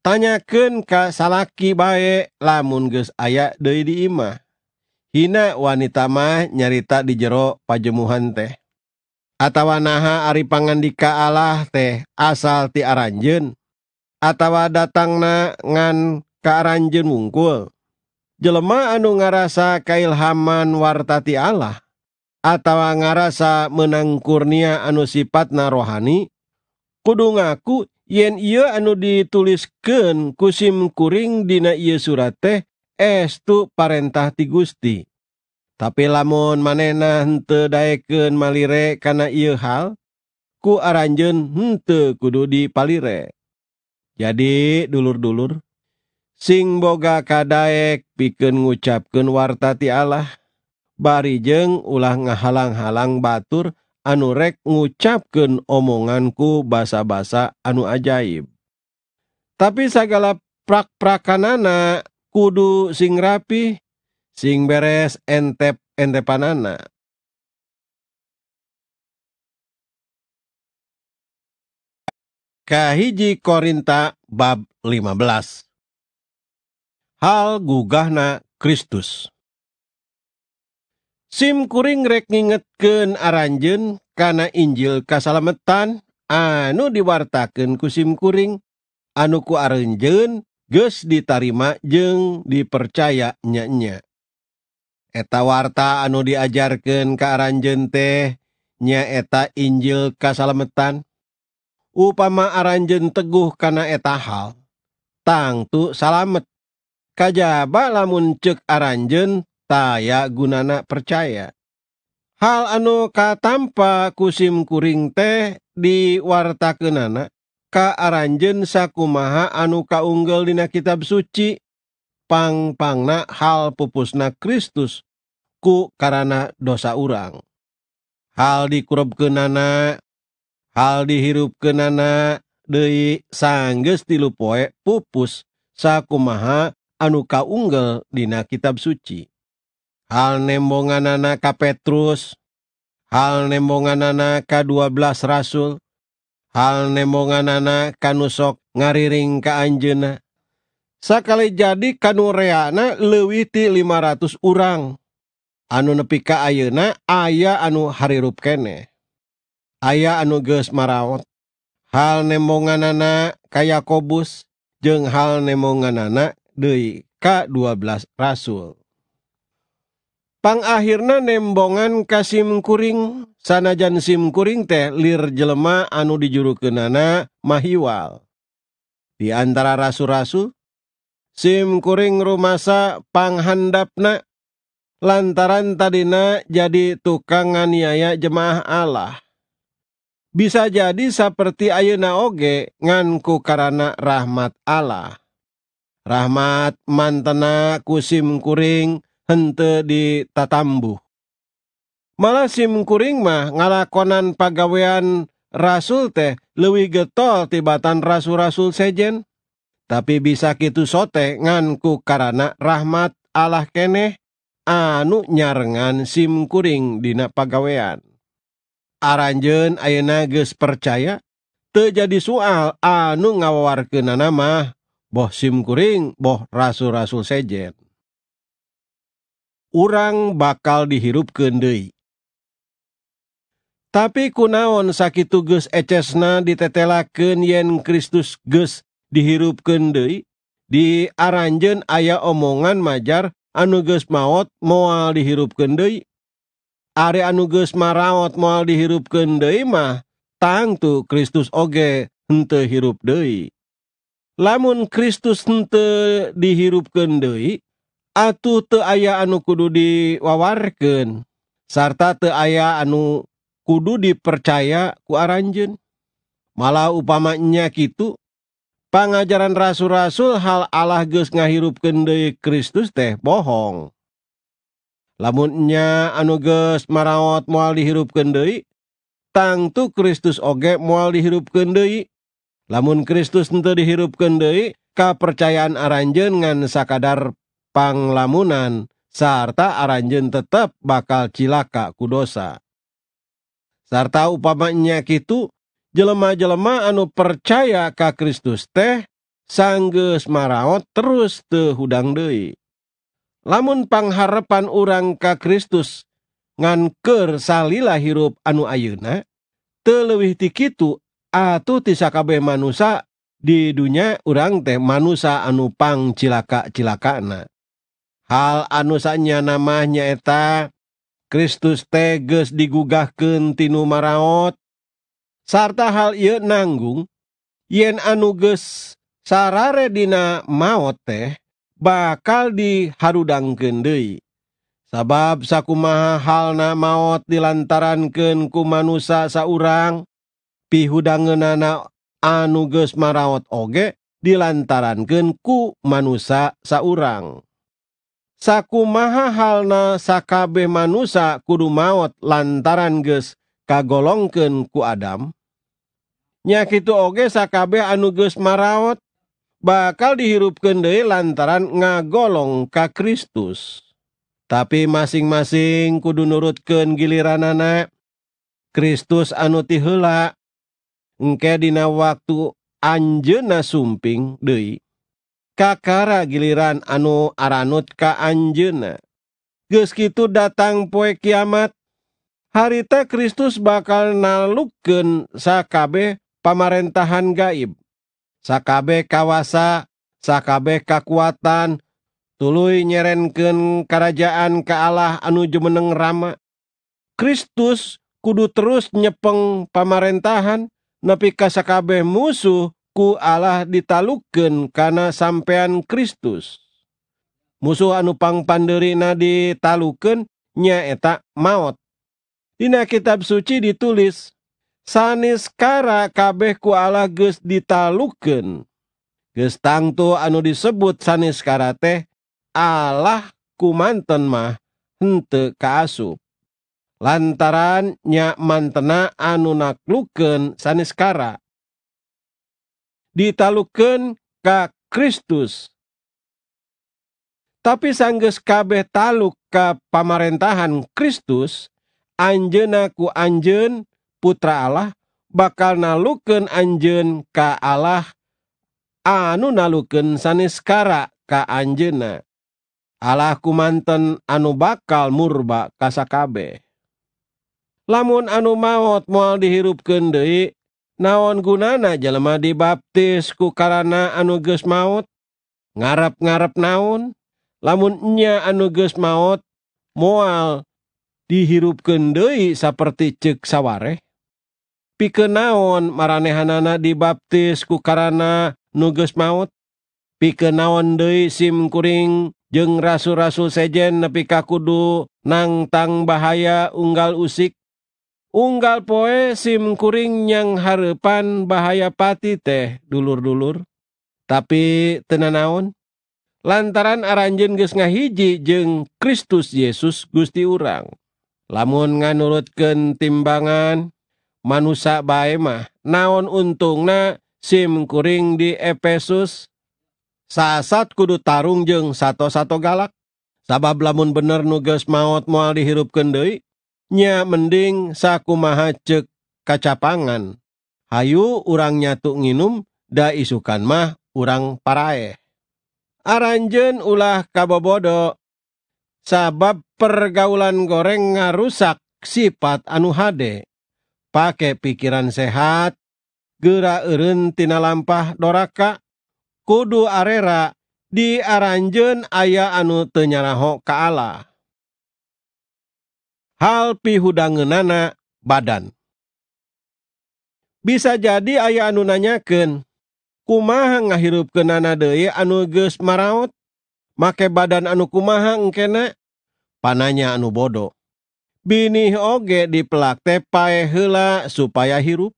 tanyaken ka salaki baikek lamungus ayayak doidiima hina wanita mah nyarita di jero pajemuhan teh attawa naha ari panangandi ka Allah teh asal tiaranjen attawa datang nangan kearannje mungkul jelemah anu nga rasa kail haman wartaati Allah. Atawa ngarasasa menang kurnia anu sifat na rohani Kudu ngaku yen ia anu ditulisken kusim kuring dina ia surateh estu parentah ti Gusti tapi lamun manenan nte daeken malire kana ia hal kuaranjen nte kudu di palire Jadi dulur-dulur sing boga kadaek piken ngucapken warta ti Allah barijeng ulah ngahalang-halang batur anu rek omonganku basa-basa anu ajaib tapi segala prak-prakanana kudu sing rapi sing beres entep entepanana kahiji Korinta bab 15 Hal gugahna Kristus Skuring reinggetken aranjen kana injil kasmetan anu diwartaken ku simkuring anuku aranjen ges ditarima je dipercayanyanya eta warta anu diajken ke aranjen teh nya eta injil ka salametan upama aranjen teguh kana eta hal tangtu salamet kajba lamun cek aranjen, saya gunana percaya hal anuka tampa kusim kuring teh di wartakenana kaaranjen sakumha anuka-ungguldina kitab suci pangpangak hal pupus na Kristus ku karenaana dosa urang hal dikurupkenana hal dihirup keana Dewi sangges tilupoek pupus sakumha anuka unggul Di kitab suci Hal nembonganana ka Petrus hal nembonganana K12 rassul hal nembongan naana kanussok ngariing ka Anjena Sakali jadi kanureana lewiti 500 urang anu nepi ka ayeuna aya anu harirupkene aya anu geus marawat hal nembongan naana kaya kobus jeung hal nemonganana Dewi K12 rassul panghir nembongan Kasimkuring sanajan simkuring tehlirr jelemah anu dijuru ke nana mahiwal diantara rasu-rasu Skuring rumahsapanghandapna lantaran tadina jadi tukang nganiaya jemaah Allah bisa jadi seperti aye naoge nganku karana rahmat Allah Rahmat mantena kusimkuring, di tatambuh malah simkuring mah ngalakonan pegawean rasul teh lebihwi getol tibatan rasul-rasul sejen tapi bisa kita sote nganku karena rahmat Allahkeneh anu nyangan Skuring dina pagawean Aranjen Aye nages percaya terjadi soal anu ngawawarkenna mah Boh simkuring boh rasul-rasul sejen orang bakal dihirup kendei. Tapi kunaon sakitu tugas ecesna ditetelaken yen Kristus dihirup dihirupkeun di aranjen aya omongan majar anu mawot maot moal dihirup deui. Ari anu geus maraot moal dihirup deui mah tangtu Kristus oge hente hirup dei. Lamun Kristus hente dihirup deui, atuh te ayah anu kudu diwawarkan, sarta te ayah anu kudu dipercaya ku aranjen malah upamanya gitu pengajaran rasul-rasul hal Allah geus ngahirupkeun deui Kristus teh bohong lamunnya anu geus marawat moal dihirupkeun deui tangtu Kristus oge moal dihirupkeun deui lamun Kristus henteu dihirupkeun deui kapercayaan aranjen ngan sakadar panglamunan, sarta aranjen tetap bakal cilaka kudosa. Sarta upamanya itu jelema-jelema anu percaya ka Kristus teh sanggeus maraot terus teh hudang deui. Lamun pangharapan urang ka Kristus nganker salila hirup anu ayeuna teu leuwih ti kitu atuh ti sakabeh manusa di dunya urang teh manusa anu pang cilaka-cilaka cilakana Hal anusanya na nyaeta Kristus teges digugahken tinnu maraot, Sarta hal eu nanggung, yen anuges saredina maute bakal di Harudangkendei, Sabab sakkumaha hal namat di lantaranken ku manusa saurang, pihudang ngenana anuges maraott oge di lantarankenku manusa saurang. saku maha hal na skabbe manusa kudu maut lantaran gees kagolongken ku Adamnya kitu oge sakabe anuges maraawat bakal dihirupken dehi lantaran ngagolong ka Kristus tapi masing-masing kudu nurut ke giliran naana Kristus an ti hela egke dina watu anjena sumping dei Kakara giliran anu aranut kaanjena Ge itu datang poe kiamat hariita Kristus bakal nalukken skabbe pamarentahan gaibskabbe kawasa skabbe kekuatan tulu nyereke kerajaan ke Allah anu jemeneng Rama Kristus kudu terus nyepeng pamarentahan nepikah skabbe musuh, ku Allah ditalukan karena sampean Kristus musuh anupang panderina ditalukan nyaeta maut Dina kitab suci ditulis Saniskara kabeh ku Allah Gus ditalukan Ges tangtu anu disebut saniskara teh Allah ku manten mah hente kaasup lantaran nyak mantena anu nakluken saniskara ditalukan ke Kristus. Tapi sanggeus kabeh taluk ke pamarintahan Kristus, anjenaku ku anjen putra Allah bakal nalukan anjen ke Allah anu sanis kara ke anjena Allah kumanten anu bakal murba kasakabe. Lamun anu maut moal dihirup deui naon Gunana Jelemah dibaptis kukarana anuges maut ngarap-gararep naun lamunnya anuges maut mual dihirupken Dei seperti ceksaware pike naon maranehanana dibaptis Kukaraana nugus maut pike naon Dei simkuring jeung rasu-rasul sejen nepikakudu nangtang bahaya unggal usik unggal poe simkuring yang harepan bahaya pati teh dulur-dulur tapi tena naon lantaran arannje geus ngahiji jeung Kristus Yesus Gusti urang lamun ngaurutken timbangan manak Bae mah naon untung na simkuring di Efpesus Sasat kudu tarung jeung satu-satu galak sabab lamun bener nuges maut mual dihirup kend nya mending sakumaha cek kacapangan. Hayu urang nyatu nginum da isukan mah urang parae. Aranjen ulah kabobodo. Sabab pergaulan goreng ngarusak sifat anu hade. Pake pikiran sehat, gera eren tina lampah doraka, kudu arera di aranjen ayah anu tenyaraho ka Allah. Halpi hudangen nana badan bisa jadi aya anunnyaken kumaha ngahirup ke nana de anu gemarat make badan anu kumaha ng keak pananya anu boddo bini hoge di pelakte pae hela supaya hirup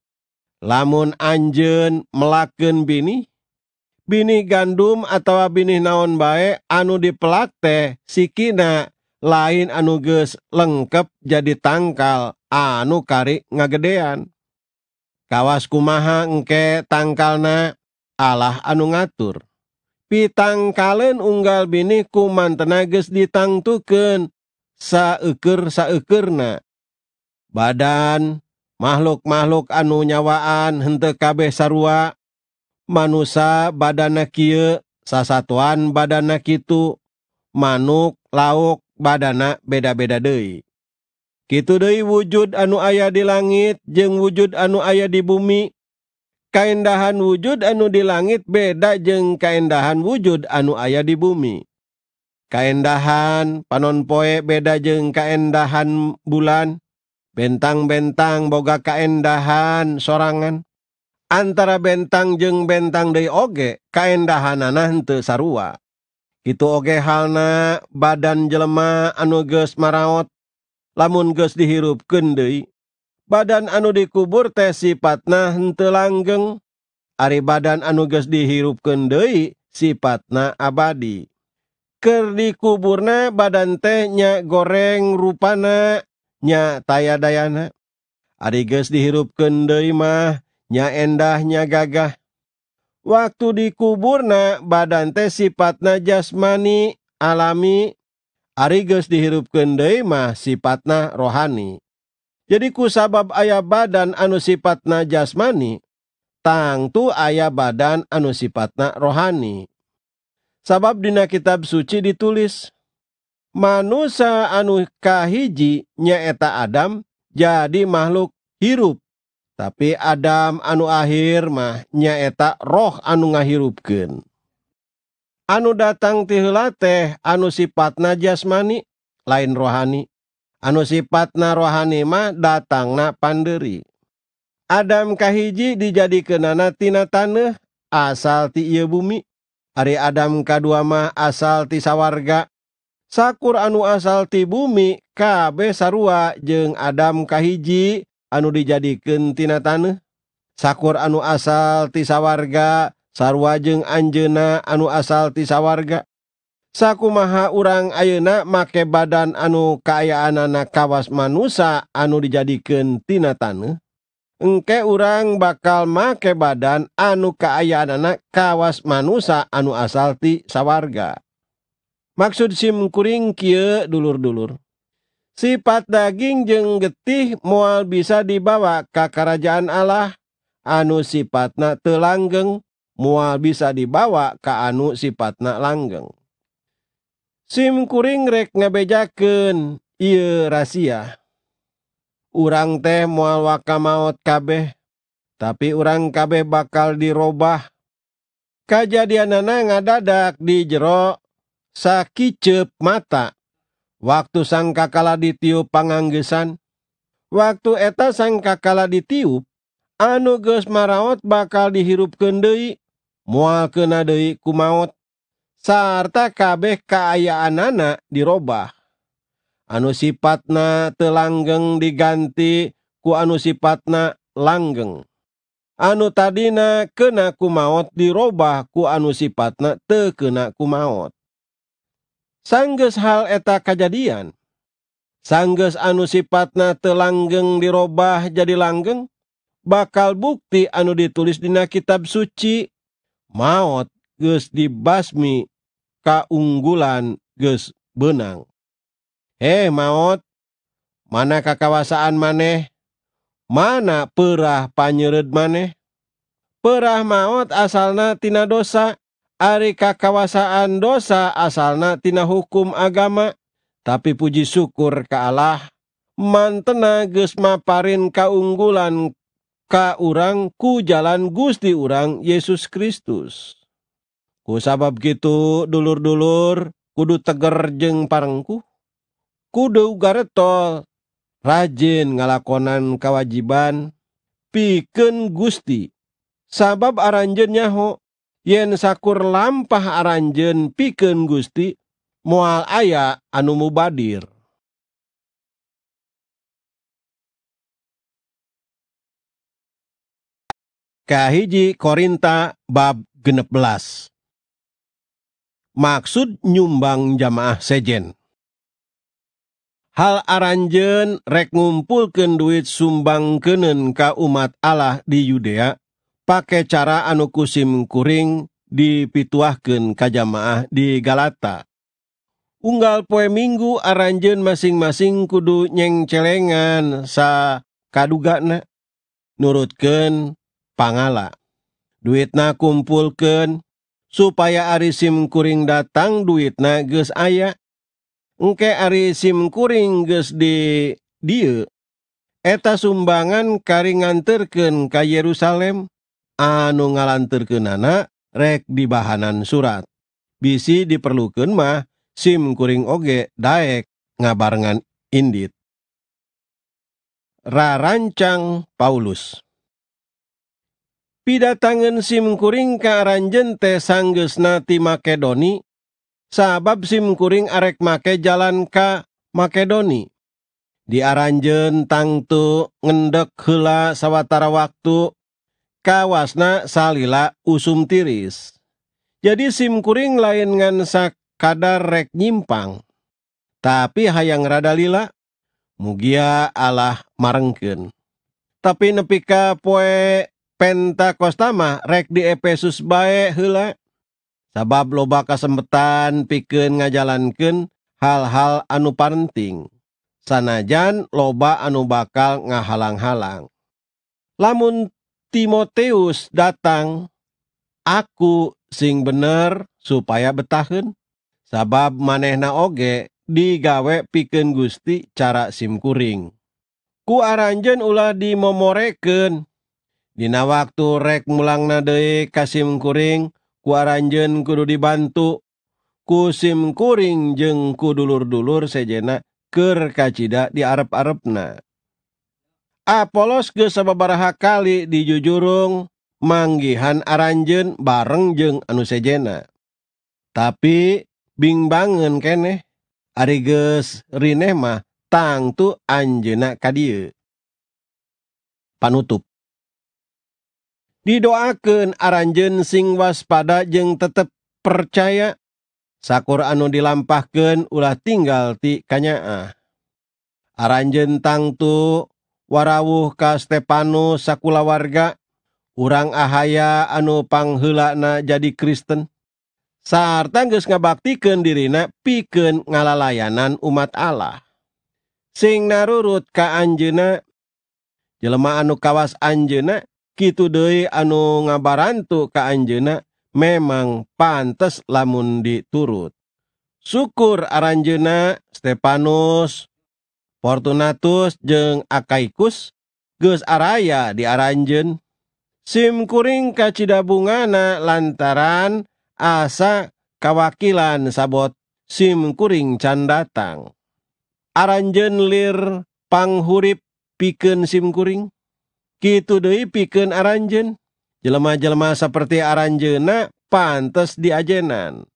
lamun anje melaken bini bini gandum atawa bini naon baike anu di pelate sikinna lain anuges lengkap jadi takal anu karik ngagedean kawaskumaha enkek tangka na Allah anu ngatur pitangngkalin unggal biniku mantens ditangtukan saekur saekerna badan makhluk makhluk anu nyawaan hentekabeh sarwa manusa badan Kye sasatuan badan kitu manuk lauk anak beda-beda Dei gitu Dei wujud anu ayah di langit jeung wujud anu ayah di bumi kaendahan wujud anu di langit beda jeung kaendahan wujud anu ayah di bumi kaendahan panon poe beda jeung kaendahan bulan bentang-bentang Boga kaendahan sorangan antara bentang jeng benttang De oge kaendahan anaknte sarua itu oke halna badan jelemah anuges maraawat lamun ge dihirupkeni badan anu dikuburte sipatna telanggeng Ari badan anuges dihirup ken Dei sipatna abadi ke di kuburna badan tehnya goreng rupana nya taya dayana arigus dihirupken Dei mah nya endahnya gagah waktu dikuburna badan teh sifatna jasmani alami ariges dihirupkeun deui mah sifatna rohani jadi ku sabab ayah badan anu sifatna jasmani tangtu ayah badan anu sifatna rohani sabab dina kitab suci ditulis manusia anu kahiji nyaeta Adam jadi makhluk hirup Adam anu akhir mah nyaeta roh anu ngahirrupken anu datang ti lateih anu sifat na jasmani lain rohani anu sifat na rohhanima datang na pandirii Adam Kahiji dijadikan nanatina taneh asalti ia bumi Ari Adam kaduama asal tiisawarga sakur anu asalti bumi KB sarua jeung Adam Kahiji dan dijadikentina tan sakur anu asalti sawwarga sarrwajeng anjena anu asalti sawwarga saku maha urang ayeak make badan anu kayaan anak kawas manusa anu dijadi ketina tanu egke urang bakal make badan anu kayayaan anak kawas manusa anu asalti sawwarga maksud simkuring Kye dulur-dulur sifat daging je getih mual bisa dibawa ka kerajaan Allah anu sipat na telanggeng mual bisa dibawa ka anu sipat na langgeng Skuringrek ngebejaken ia rasia urang teh mual waka maut kabeh tapi urang kabeh bakal dirubah kejadian nana nga dadak di jero sakitcep mata. Waktu sang kakala ditiup panganggesan waktu eta sang kakala ditiup anuges maraot bakal dihirup ke Dei muaak kenai kumat sarta kabeh kaayaan anak dirubah anuipatna telanggeng diganti ku anu sipatna langgeng anu tadina kena kumat dirubah ku anu sipatna tekena kumat sangges hal eta kejadian sangges anu sipatna telanggeng dirubah jadi langgeng bakal bukti anu ditulis Di kitab suci maut geus dibasmi kaunggulan geus benang eh maut mana ke kawasaan maneh mana perah panyeret maneh perah maut asal natina doa Ari kakawasaan dosa asalna tina hukum agama, tapi puji syukur ke Allah, mantena geus maparin kaunggulan ka urang ku jalan Gusti urang Yesus Kristus. Ku sabab gitu dulur-dulur, kudu teger jeng parengku. Kudu garetol, rajin ngalakonan kewajiban, piken Gusti. Sabab aranjen nyaho, yen sakur lampah aranjen piken Gusti mual aya anu mubadir. Kahiji Korinta bab 16 Maksud nyumbang jamaah sejen Hal aranjen rek ngumpulkan duit sumbang kenen ka umat Allah di Yudea Pak cara an kusim kuring dipituahken kajjamaah di Galata unggal poe minggu arannje masing-masing kudu nyengcelengan sa kaduga na nurutken pangala duit na kumpulken supaya arisim kuring datang duit nages aya egke arisim kuring gees de die eta sumbangan karingan terken ka Yerusalem anu ngalanurkenana rek di bahanan surat bisi diperluken mah Skuring oge daiek ngabargan indit Rarancang Pauluspidatangen Skuring kaaranjente sanggesnati makedoni sahabatbab Skuring arek make jalan ka makedoni diaranjen tangtu gendekg hela sawwatara waktu kawasna salila usum tiris. Jadi simkuring lain ngan sakadar rek nyimpang. Tapi hayang rada lila, mugia Allah marengken. Tapi nepika ka poe Pentakostama rek di Efesus bae heula. Sabab loba kasempetan pikeun ngajalankeun hal-hal anu penting. Sanajan loba anu bakal ngahalang-halang. Lamun Timoteus datang, aku sing bener supaya betahun. Sabab manehna oge digawe piken Gusti cara simkuring. Ku aranjen ulah dimomoreken. Dina waktu rek mulang nadei kasim kuring, ku aranjen kudu dibantu. sim kuring jeng ku dulur sejena ker kacida di Arab-Arabna. Apolos gebarahakali dijujurung manggihan aranjen bareng jeng anu sejena tapi bimbangen keeh Arigus Rinemah tangtu Anjena kadie panutup didoken aranjen sing waspada jeung tetep percaya sakur anu dilampahkan ulah tinggalti kanya ah aranjen tangtu uh ka Stepano sakula warga urang ahaha anu panghelakna jadi Kristen sar tangus ngabaktiken dina piken ngalalayanan umat Allah sing Narurut ka Anjena jelemah anukawas Anjena Kidoi anu ngabarantuk ka Anjena memang pantes lamun diuruut syukur Anjena Stepanus Fortunatus je akaikus ges Araya di Aaranjen simkuring kacita bungana lantaran asa kawawakilan sabot simkuring Candatang Aaranjenlirr panghurip piken simkuring Ki piken Ajen jelemah-jelma seperti Anjena pantes diajenan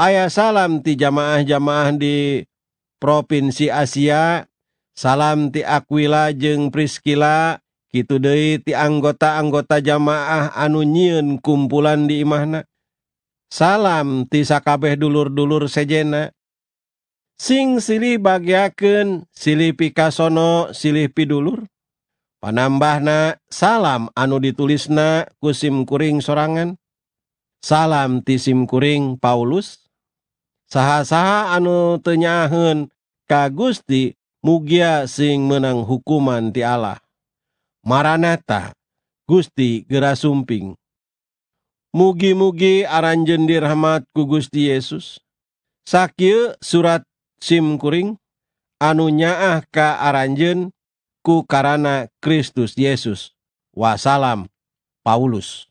Ayh salam di Jamaah jamaah di Pronsi Asia salaam ti Aquila jeung Prikila Kihi ti anggota anggota jamaah anu nyiun kumpulan di Imahna salam tisa kabehdulur-dulur sejena singsili bagken silip kasono siihpiddulur penambah na salam anu ditulis na kusim kuring sorangan salam tisimkuring Paulus saha-saha anu tenyahen ka Gusti mugia sing menang hukuman ti Allah Maranata Gusti gera sumping mugi-mugi aranjen dirahmat ku Gusti Yesus Sakyu surat simkuring anu nyaah ka aranjen ku karana Kristus Yesus wasalam Paulus